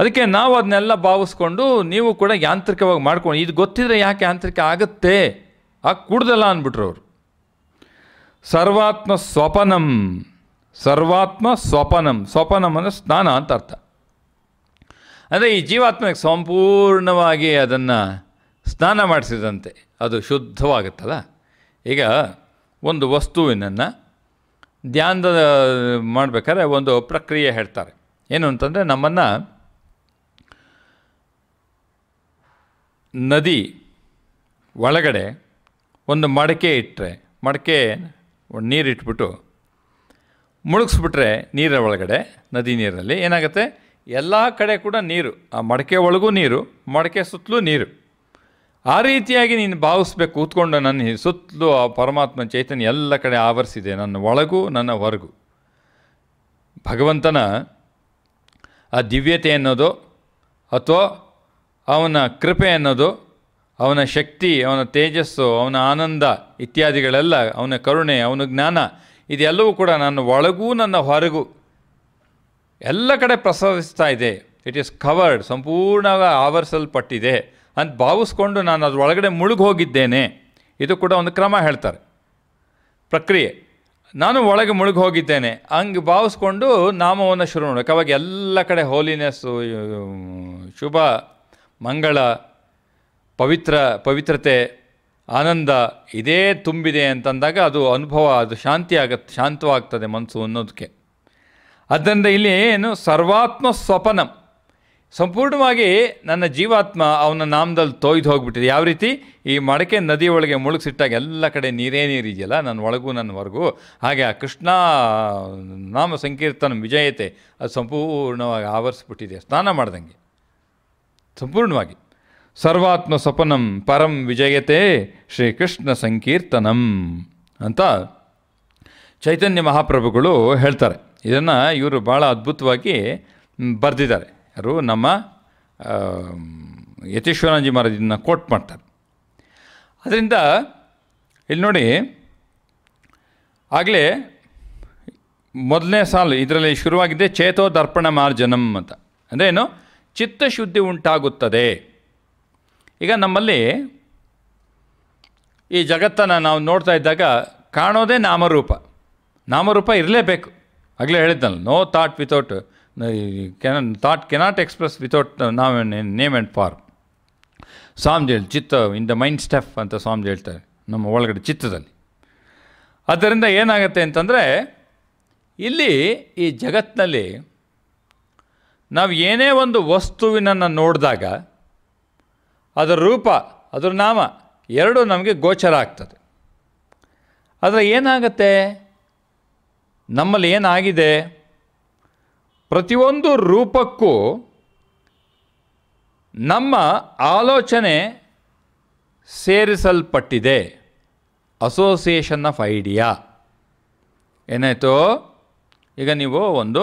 ಅದಕ್ಕೆ ನಾವು ಅದನ್ನೆಲ್ಲ ಭಾವಿಸ್ಕೊಂಡು ನೀವು ಕೂಡ ಯಾಂತ್ರಿಕವಾಗಿ ಮಾಡ್ಕೊಂಡು ಇದು ಗೊತ್ತಿದ್ರೆ ಯಾಕೆ ಯಾಂತ್ರಿಕ ಆಗುತ್ತೆ ಆ ಕೂಡ್ದಲ್ಲ ಅಂದ್ಬಿಟ್ರು ಅವರು ಸರ್ವಾತ್ಮ ಸ್ವಪನಂ ಸರ್ವಾತ್ಮ ಸ್ವಪನಂ ಸ್ವಪನಂ ಅಂದರೆ ಸ್ನಾನ ಅಂತ ಅರ್ಥ ಅಂದರೆ ಈ ಜೀವಾತ್ಮಕ್ಕೆ ಸಂಪೂರ್ಣವಾಗಿ ಅದನ್ನು ಸ್ನಾನ ಮಾಡಿಸಿದಂತೆ ಅದು ಶುದ್ಧವಾಗುತ್ತಲ್ಲ ಈಗ ಒಂದು ವಸ್ತುವಿನನ್ನು ಧ್ಯಾನದ ಮಾಡಬೇಕಾದ್ರೆ ಒಂದು ಪ್ರಕ್ರಿಯೆ ಹೇಳ್ತಾರೆ ಏನು ಅಂತಂದರೆ ನಮ್ಮನ್ನು ನದಿ ಒಳಗಡೆ ಒಂದು ಮಡಕೆ ಇಟ್ಟರೆ ಮಡಕೆ ನೀರಿಟ್ಬಿಟ್ಟು ಮುಳುಗಿಸ್ಬಿಟ್ರೆ ನೀರ ಒಳಗಡೆ ನದಿ ನೀರಲ್ಲಿ ಏನಾಗುತ್ತೆ ಎಲ್ಲ ಕಡೆ ಕೂಡ ನೀರು ಆ ಮಡಕೆ ಒಳಗೂ ನೀರು ಮಡಕೆ ಸುತ್ತಲೂ ನೀರು ಆ ರೀತಿಯಾಗಿ ನೀನು ಭಾವಿಸ್ಬೇಕು ಕೂತ್ಕೊಂಡು ನನ್ನ ಸುತ್ತಲೂ ಆ ಪರಮಾತ್ಮ ಚೈತನ್ಯ ಎಲ್ಲ ಕಡೆ ಆವರಿಸಿದೆ ನನ್ನ ಒಳಗೂ ನನ್ನ ಹೊರಗು ಭಗವಂತನ ಆ ದಿವ್ಯತೆ ಅನ್ನೋದು ಅಥವಾ ಅವನ ಕೃಪೆ ಅನ್ನೋದು ಅವನ ಶಕ್ತಿ ಅವನ ತೇಜಸ್ಸು ಅವನ ಆನಂದ ಇತ್ಯಾದಿಗಳೆಲ್ಲ ಅವನ ಕರುಣೆ ಅವನ ಜ್ಞಾನ ಇದೆಲ್ಲವೂ ಕೂಡ ನನ್ನ ಒಳಗೂ ನನ್ನ ಹೊರಗು ಎಲ್ಲ ಕಡೆ ಪ್ರಸರಿಸ್ತಾ ಇದೆ ಇಟ್ ಈಸ್ ಕವರ್ಡ್ ಸಂಪೂರ್ಣವಾಗಿ ಆವರಿಸಲ್ಪಟ್ಟಿದೆ ಅಂತ ಭಾವಿಸ್ಕೊಂಡು ನಾನು ಅದರೊಳಗಡೆ ಮುಳುಗಿ ಹೋಗಿದ್ದೇನೆ ಇದು ಕೂಡ ಒಂದು ಕ್ರಮ ಹೇಳ್ತಾರೆ ಪ್ರಕ್ರಿಯೆ ನಾನು ಒಳಗೆ ಮುಳುಗಿ ಹೋಗಿದ್ದೇನೆ ಹಂಗೆ ಭಾವಿಸ್ಕೊಂಡು ನಾಮವನ್ನು ಶುರು ಮಾಡಬೇಕು ಅವಾಗ ಎಲ್ಲ ಕಡೆ ಹೋಲಿನೆಸ್ಸು ಶುಭ ಮಂಗಳ ಪವಿತ್ರ ಪವಿತ್ರತೆ ಆನಂದ ಇದೇ ತುಂಬಿದೆ ಅಂತಂದಾಗ ಅದು ಅನುಭವ ಅದು ಶಾಂತಿ ಆಗತ್ತೆ ಶಾಂತವಾಗ್ತದೆ ಮನಸ್ಸು ಅನ್ನೋದಕ್ಕೆ ಆದ್ದರಿಂದ ಇಲ್ಲಿ ಏನು ಸರ್ವಾತ್ಮ ಸ್ವಪನಂ ಸಂಪೂರ್ಣವಾಗಿ ನನ್ನ ಜೀವಾತ್ಮ ಅವನ ನಾಮದಲ್ಲಿ ತೊಯ್ದು ಹೋಗಿಬಿಟ್ಟಿದೆ ಯಾವ ರೀತಿ ಈ ಮಡಕೆ ನದಿಯೊಳಗೆ ಮುಳುಗಿಸಿಟ್ಟಾಗ ಎಲ್ಲ ಕಡೆ ನೀರೇ ನೀರು ಇದೆಯಲ್ಲ ನನ್ನ ಒಳಗೂ ನನ್ನವರೆಗೂ ಹಾಗೆ ಆ ಕೃಷ್ಣ ನಾಮ ಸಂಕೀರ್ತನ ವಿಜಯತೆ ಅದು ಸಂಪೂರ್ಣವಾಗಿ ಆವರಿಸ್ಬಿಟ್ಟಿದೆ ಸ್ನಾನ ಮಾಡ್ದಂಗೆ ಸಂಪೂರ್ಣವಾಗಿ ಸರ್ವಾತ್ಮ ಸ್ವಪನಂ ಪರಂ ವಿಜಯತೆ ಶ್ರೀಕೃಷ್ಣ ಸಂಕೀರ್ತನಂ ಅಂತ ಚೈತನ್ಯ ಮಹಾಪ್ರಭುಗಳು ಹೇಳ್ತಾರೆ ಇದನ್ನು ಇವರು ಭಾಳ ಅದ್ಭುತವಾಗಿ ಬರೆದಿದ್ದಾರೆ ರು ನಮ್ಮ ಯತೀಶ್ವರಾನಂಜಿ ಮಹಾರಾಜನ ಕೋಟ್ ಮಾಡ್ತಾರೆ ಅದರಿಂದ ಇಲ್ಲಿ ನೋಡಿ ಆಗಲೇ ಮೊದಲನೇ ಸಾಲು ಇದರಲ್ಲಿ ಶುರುವಾಗಿದ್ದೆ ಚೇತೋ ದರ್ಪಣ ಮಾರ್ಜನಂ ಅಂತ ಅಂದರೆ ಏನು ಚಿತ್ತಶುದ್ಧಿ ಉಂಟಾಗುತ್ತದೆ ಈಗ ನಮ್ಮಲ್ಲಿ ಈ ಜಗತ್ತನ್ನು ನಾವು ನೋಡ್ತಾ ಇದ್ದಾಗ ಕಾಣೋದೇ ನಾಮರೂಪ ನಾಮರೂಪ ಇರಲೇಬೇಕು ಆಗಲೇ ಹೇಳಿದ್ದಲ್ಲ no thought without cannot, thought cannot express without name and form form ಹೇಳಿ ಚಿತ್ತ ಇನ್ ದ ಮೈಂಡ್ ಸ್ಟೆಫ್ ಅಂತ ಸಾಮ್ಜ್ ಹೇಳ್ತಾರೆ ನಮ್ಮ ಒಳಗಡೆ ಚಿತ್ತದಲ್ಲಿ ಅದರಿಂದ ಏನಾಗುತ್ತೆ ಅಂತಂದರೆ ಇಲ್ಲಿ ಈ ಜಗತ್ತಿನಲ್ಲಿ ನಾವು ಏನೇ ಒಂದು ವಸ್ತುವಿನನ್ನು ನೋಡಿದಾಗ ಅದರ ರೂಪ ಅದರ ನಾಮ ಎರಡೂ ನಮಗೆ ಗೋಚರ ಆಗ್ತದೆ ಆದರೆ ಏನಾಗುತ್ತೆ ನಮ್ಮಲ್ಲಿ ಏನಾಗಿದೆ ಪ್ರತಿಯೊಂದು ರೂಪಕ್ಕೂ ನಮ್ಮ ಆಲೋಚನೆ ಸೇರಿಸಲ್ಪಟ್ಟಿದೆ ಅಸೋಸಿಯೇಷನ್ ಆಫ್ ಐಡಿಯಾ ಏನಾಯಿತು ಈಗ ನೀವು ಒಂದು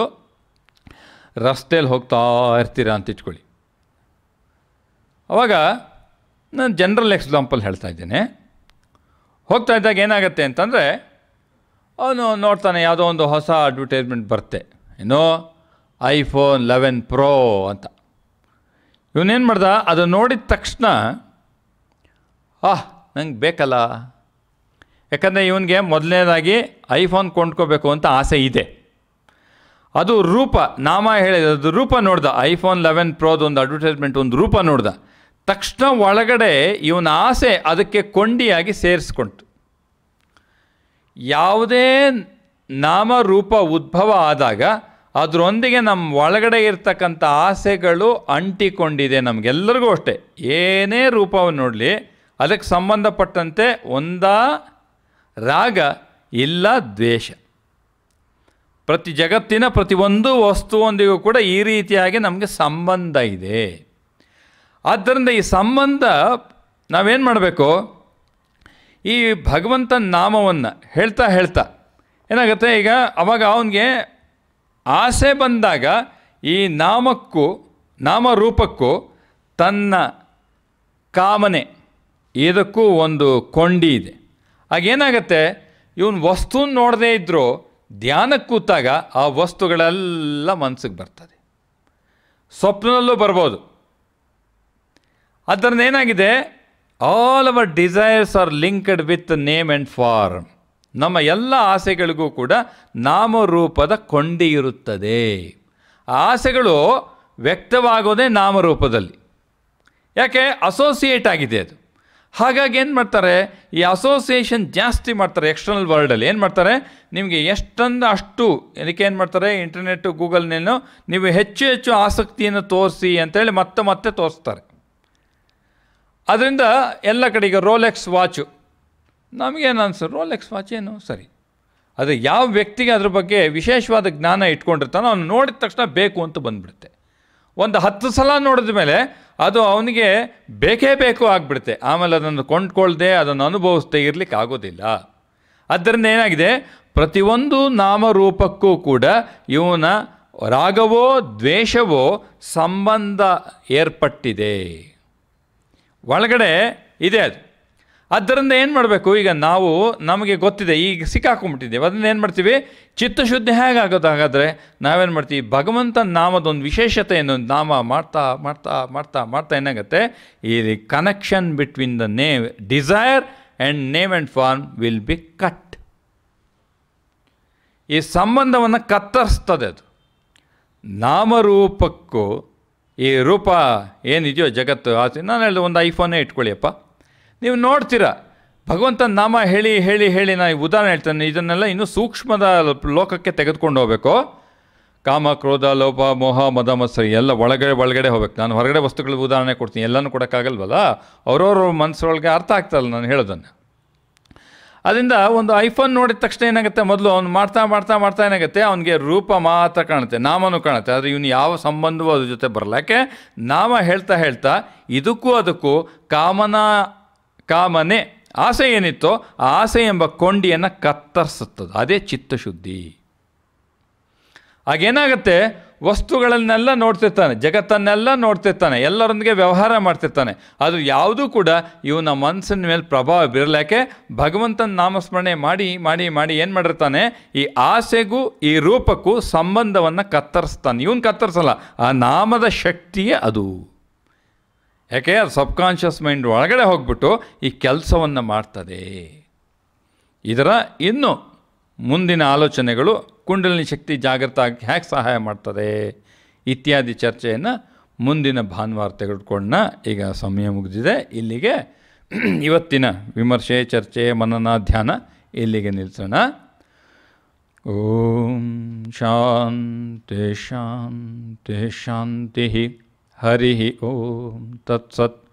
ರಸ್ತೆಯಲ್ಲಿ ಹೋಗ್ತಾ ಇರ್ತೀರ ಅಂತ ಇಟ್ಕೊಳ್ಳಿ ಅವಾಗ ನಾನು ಜನರಲ್ ಎಕ್ಸಾಂಪಲ್ ಹೇಳ್ತಾ ಇದ್ದೇನೆ ಹೋಗ್ತಾ ಇದ್ದಾಗ ಏನಾಗುತ್ತೆ ಅಂತಂದರೆ ಅವನು ನೋಡ್ತಾನೆ ಯಾವುದೋ ಒಂದು ಹೊಸ ಅಡ್ವರ್ಟೈಸ್ಮೆಂಟ್ ಬರುತ್ತೆ ಏನೋ ಐಫೋನ್ ಲೆವೆನ್ ಪ್ರೋ ಅಂತ ಇವನೇನು ಮಾಡ್ದ ಅದು ನೋಡಿದ ತಕ್ಷಣ ಆಹ್ ನಂಗೆ ಬೇಕಲ್ಲ ಯಾಕಂದರೆ ಇವನಿಗೆ ಮೊದಲನೇದಾಗಿ ಐಫೋನ್ ಕೊಂಡ್ಕೋಬೇಕು ಅಂತ ಆಸೆ ಇದೆ ಅದು ರೂಪ ನಾಮ ಹೇಳಿದ ಅದು ರೂಪ ನೋಡ್ದ ಐಫೋನ್ ಲೆವೆನ್ ಪ್ರೋದು ಒಂದು ಅಡ್ವರ್ಟೈಸ್ಮೆಂಟ್ ಒಂದು ರೂಪ ನೋಡ್ದ ತಕ್ಷಣ ಒಳಗಡೆ ಇವನ ಆಸೆ ಅದಕ್ಕೆ ಕೊಂಡಿಯಾಗಿ ಸೇರಿಸ್ಕೊಂಟು ಯಾವುದೇ ನಾಮರೂಪ ಉದ್ಭವ ಆದಾಗ ಅದರೊಂದಿಗೆ ನಮ್ಮ ಒಳಗಡೆ ಇರ್ತಕ್ಕಂಥ ಆಸೆಗಳು ಅಂಟಿಕೊಂಡಿದೆ ನಮಗೆಲ್ಲರಿಗೂ ಅಷ್ಟೇ ಏನೇ ರೂಪವನ್ನು ನೋಡಲಿ ಅದಕ್ಕೆ ಸಂಬಂಧಪಟ್ಟಂತೆ ಒಂದ ರಾಗ ಇಲ್ಲ ದ್ವೇಷ ಪ್ರತಿ ಜಗತ್ತಿನ ಪ್ರತಿಯೊಂದು ವಸ್ತುವೊಂದಿಗೂ ಕೂಡ ಈ ರೀತಿಯಾಗಿ ನಮಗೆ ಸಂಬಂಧ ಇದೆ ಆದ್ದರಿಂದ ಈ ಸಂಬಂಧ ನಾವೇನು ಮಾಡಬೇಕು ಈ ಭಗವಂತನ ನಾಮವನ್ನು ಹೇಳ್ತಾ ಹೇಳ್ತಾ ಏನಾಗುತ್ತೆ ಈಗ ಅವಾಗ ಅವನಿಗೆ ಆಸೆ ಬಂದಾಗ ಈ ನಾಮಕ್ಕೂ ನಾಮರೂಪಕ್ಕೂ ತನ್ನ ಕಾಮನೆ ಇದಕ್ಕೂ ಒಂದು ಕೊಂಡಿ ಇದೆ ಹಾಗೇನಾಗತ್ತೆ ಇವನು ವಸ್ತು ನೋಡದೇ ಇದ್ದರೂ ಧ್ಯಾನಕ್ಕೆ ಕೂತಾಗ ಆ ವಸ್ತುಗಳೆಲ್ಲ ಮನಸ್ಸಿಗೆ ಬರ್ತದೆ ಸ್ವಪ್ನದಲ್ಲೂ ಬರ್ಬೋದು ಅದರಿಂದ ಏನಾಗಿದೆ all our desires are linked with name and form ನಮ್ಮ ಎಲ್ಲ ಆಸೆಗಳಿಗೂ ಕೂಡ ನಾಮರೂಪದ ಕೊಂಡಿ ಇರುತ್ತದೆ ಆಸೆಗಳು ವ್ಯಕ್ತವಾಗೋದೇ ನಾಮರೂಪದಲ್ಲಿ ಯಾಕೆ ಅಸೋಸಿಯೇಟ್ ಆಗಿದೆ ಅದು ಹಾಗಾಗಿ ಏನು ಮಾಡ್ತಾರೆ ಈ ಅಸೋಸಿಯೇಷನ್ ಜಾಸ್ತಿ ಮಾಡ್ತಾರೆ ಎಕ್ಸ್ಟರ್ನಲ್ ವರ್ಲ್ಡಲ್ಲಿ ಏನು ಮಾಡ್ತಾರೆ ನಿಮಗೆ ಎಷ್ಟೊಂದು ಅಷ್ಟು ಇದಕ್ಕೆ ಏನು ಮಾಡ್ತಾರೆ ಇಂಟರ್ನೆಟ್ಟು ಗೂಗಲ್ನೇನು ನೀವು ಹೆಚ್ಚು ಹೆಚ್ಚು ಆಸಕ್ತಿಯನ್ನು ತೋರಿಸಿ ಅಂತೇಳಿ ಮತ್ತೆ ಮತ್ತೆ ತೋರಿಸ್ತಾರೆ ಅದರಿಂದ ಎಲ್ಲ ಕಡೆ ರೋಲೆಕ್ಸ್ ವಾಚು ನಮಗೇನು ಅನ್ಸರು ರೋಲೆಕ್ಸ್ ಏನು ಸರಿ ಅದು ಯಾವ ವ್ಯಕ್ತಿಗೆ ಅದ್ರ ಬಗ್ಗೆ ವಿಶೇಷವಾದ ಜ್ಞಾನ ಇಟ್ಕೊಂಡಿರ್ತಾನೋ ಅವ್ನು ನೋಡಿದ ತಕ್ಷಣ ಬೇಕು ಅಂತ ಬಂದ್ಬಿಡುತ್ತೆ ಒಂದು ಹತ್ತು ಸಲ ನೋಡಿದ ಮೇಲೆ ಅದು ಅವನಿಗೆ ಬೇಕೇ ಬೇಕು ಆಗಿಬಿಡುತ್ತೆ ಆಮೇಲೆ ಅದನ್ನು ಕೊಂಡ್ಕೊಳ್ದೆ ಅದನ್ನು ಅನುಭವಿಸ್ದೆ ಇರಲಿಕ್ಕೆ ಆಗೋದಿಲ್ಲ ಆದ್ದರಿಂದ ಏನಾಗಿದೆ ಪ್ರತಿಯೊಂದು ನಾಮರೂಪಕ್ಕೂ ಕೂಡ ಇವನ ರಾಗವೋ ದ್ವೇಷವೋ ಸಂಬಂಧ ಏರ್ಪಟ್ಟಿದೆ ಒಳಗಡೆ ಇದೆ ಅದು ಅದರಿಂದ ಏನು ಮಾಡಬೇಕು ಈಗ ನಾವು ನಮಗೆ ಗೊತ್ತಿದೆ ಈಗ ಸಿಕ್ಕಾಕೊಂಡ್ಬಿಟ್ಟಿದ್ದೇವೆ ಅದನ್ನು ಏನು ಮಾಡ್ತೀವಿ ಚಿತ್ತಶುದ್ಧಿ ಹೇಗಾಗೋದು ಹಾಗಾದರೆ ನಾವೇನು ಮಾಡ್ತೀವಿ ಭಗವಂತನ ನಾಮದೊಂದು ವಿಶೇಷತೆಯನ್ನು ನಾಮ ಮಾಡ್ತಾ ಮಾಡ್ತಾ ಮಾಡ್ತಾ ಮಾಡ್ತಾ ಏನಾಗುತ್ತೆ ಈ connection between the name desire and name and form will be cut ಈ ಸಂಬಂಧವನ್ನು ಕತ್ತರಿಸ್ತದೆ ಅದು ನಾಮರೂಪಕ್ಕೂ ಈ ರೂಪ ಏನಿದೆಯೋ ಜಗತ್ತು ಆಸೆ ನಾನು ಹೇಳಿದೆ ಒಂದು ಐಫೋನೇ ಇಟ್ಕೊಳ್ಳಿಯಪ್ಪ ನೀವು ನೋಡ್ತೀರ ಭಗವಂತನ ನಾಮ ಹೇಳಿ ಹೇಳಿ ಹೇಳಿ ನಾನು ಉದಾಹರಣೆ ಹೇಳ್ತೇನೆ ಇದನ್ನೆಲ್ಲ ಇನ್ನೂ ಸೂಕ್ಷ್ಮದ ಲೋಕಕ್ಕೆ ತೆಗೆದುಕೊಂಡು ಹೋಗಬೇಕು ಕಾಮ ಕ್ರೋಧ ಲೋಪ ಮೋಹ ಮದ ಮತ್ಸರಿ ಎಲ್ಲ ಒಳಗಡೆ ಒಳಗಡೆ ಹೋಗ್ಬೇಕು ನಾನು ಹೊರಗಡೆ ವಸ್ತುಗಳ ಉದಾಹರಣೆ ಕೊಡ್ತೀನಿ ಎಲ್ಲನೂ ಕೊಡೋಕ್ಕಾಗಲ್ವಲ್ಲ ಅವರವ್ರ ಮನಸ್ಸೊಳಗೆ ಅರ್ಥ ಆಗ್ತಲ್ಲ ನಾನು ಹೇಳೋದನ್ನು ಅದರಿಂದ ಒಂದು ಐಫೋನ್ ನೋಡಿದ ತಕ್ಷಣ ಏನಾಗುತ್ತೆ ಮೊದಲು ಅವ್ನು ಮಾಡ್ತಾ ಮಾಡ್ತಾ ಮಾಡ್ತಾ ಏನಾಗುತ್ತೆ ಅವನಿಗೆ ರೂಪ ಮಾತ್ರ ಕಾಣುತ್ತೆ ನಾಮನೂ ಕಾಣುತ್ತೆ ಆದರೆ ಇವನು ಯಾವ ಸಂಬಂಧವೂ ಅದ್ರ ಜೊತೆ ಬರಲ್ಲ ಯಾಕೆ ನಾಮ ಹೇಳ್ತಾ ಹೇಳ್ತಾ ಇದಕ್ಕೂ ಅದಕ್ಕೂ ಕಾಮನ ಕಾಮನೆ ಆಸೆ ಏನಿತ್ತೋ ಆ ಆಸೆ ಎಂಬ ಕೊಂಡಿಯನ್ನು ಕತ್ತರಿಸುತ್ತದೆ ಅದೇ ಚಿತ್ತಶುದ್ಧಿ ಆಗೇನಾಗುತ್ತೆ ವಸ್ತುಗಳನ್ನೆಲ್ಲ ನೋಡ್ತಿರ್ತಾನೆ ಜಗತ್ತನ್ನೆಲ್ಲ ನೋಡ್ತಿರ್ತಾನೆ ಎಲ್ಲರೊಂದಿಗೆ ವ್ಯವಹಾರ ಮಾಡ್ತಿರ್ತಾನೆ ಅದು ಯಾವುದೂ ಕೂಡ ಇವನ ಮನಸ್ಸಿನ ಮೇಲೆ ಪ್ರಭಾವ ಬೀರಲಕ್ಕೆ ಭಗವಂತನ ನಾಮಸ್ಮರಣೆ ಮಾಡಿ ಮಾಡಿ ಮಾಡಿ ಏನು ಮಾಡಿರ್ತಾನೆ ಈ ಆಸೆಗೂ ಈ ರೂಪಕ್ಕೂ ಸಂಬಂಧವನ್ನು ಕತ್ತರಿಸ್ತಾನೆ ಇವನು ಕತ್ತರಿಸಲ್ಲ ಆ ನಾಮದ ಶಕ್ತಿಯೇ ಅದು ಯಾಕೆ ಅದು ಸಬ್ಕಾನ್ಷಿಯಸ್ ಮೈಂಡ್ ಒಳಗಡೆ ಹೋಗ್ಬಿಟ್ಟು ಈ ಕೆಲಸವನ್ನು ಮಾಡ್ತದೆ ಇದರ ಇನ್ನು ಮುಂದಿನ ಆಲೋಚನೆಗಳು ಕುಂಡಲಿನಿ ಶಕ್ತಿ ಜಾಗೃತ ಹೇಗೆ ಸಹಾಯ ಮಾಡ್ತದೆ ಇತ್ಯಾದಿ ಚರ್ಚೆಯನ್ನು ಮುಂದಿನ ಭಾನುವಾರ ತೆಗೆದುಕೊಂಡ ಈಗ ಸಮಯ ಮುಗಿದಿದೆ ಇಲ್ಲಿಗೆ ಇವತ್ತಿನ ವಿಮರ್ಶೆ ಚರ್ಚೆ ಮನನ ಧ್ಯಾನ ಇಲ್ಲಿಗೆ ನಿಲ್ಲಿಸೋಣ ಓಂ ಶಾಂತಿ ಶಾಂತಿ ಶಾಂತಿ हरि ओम तत्सत्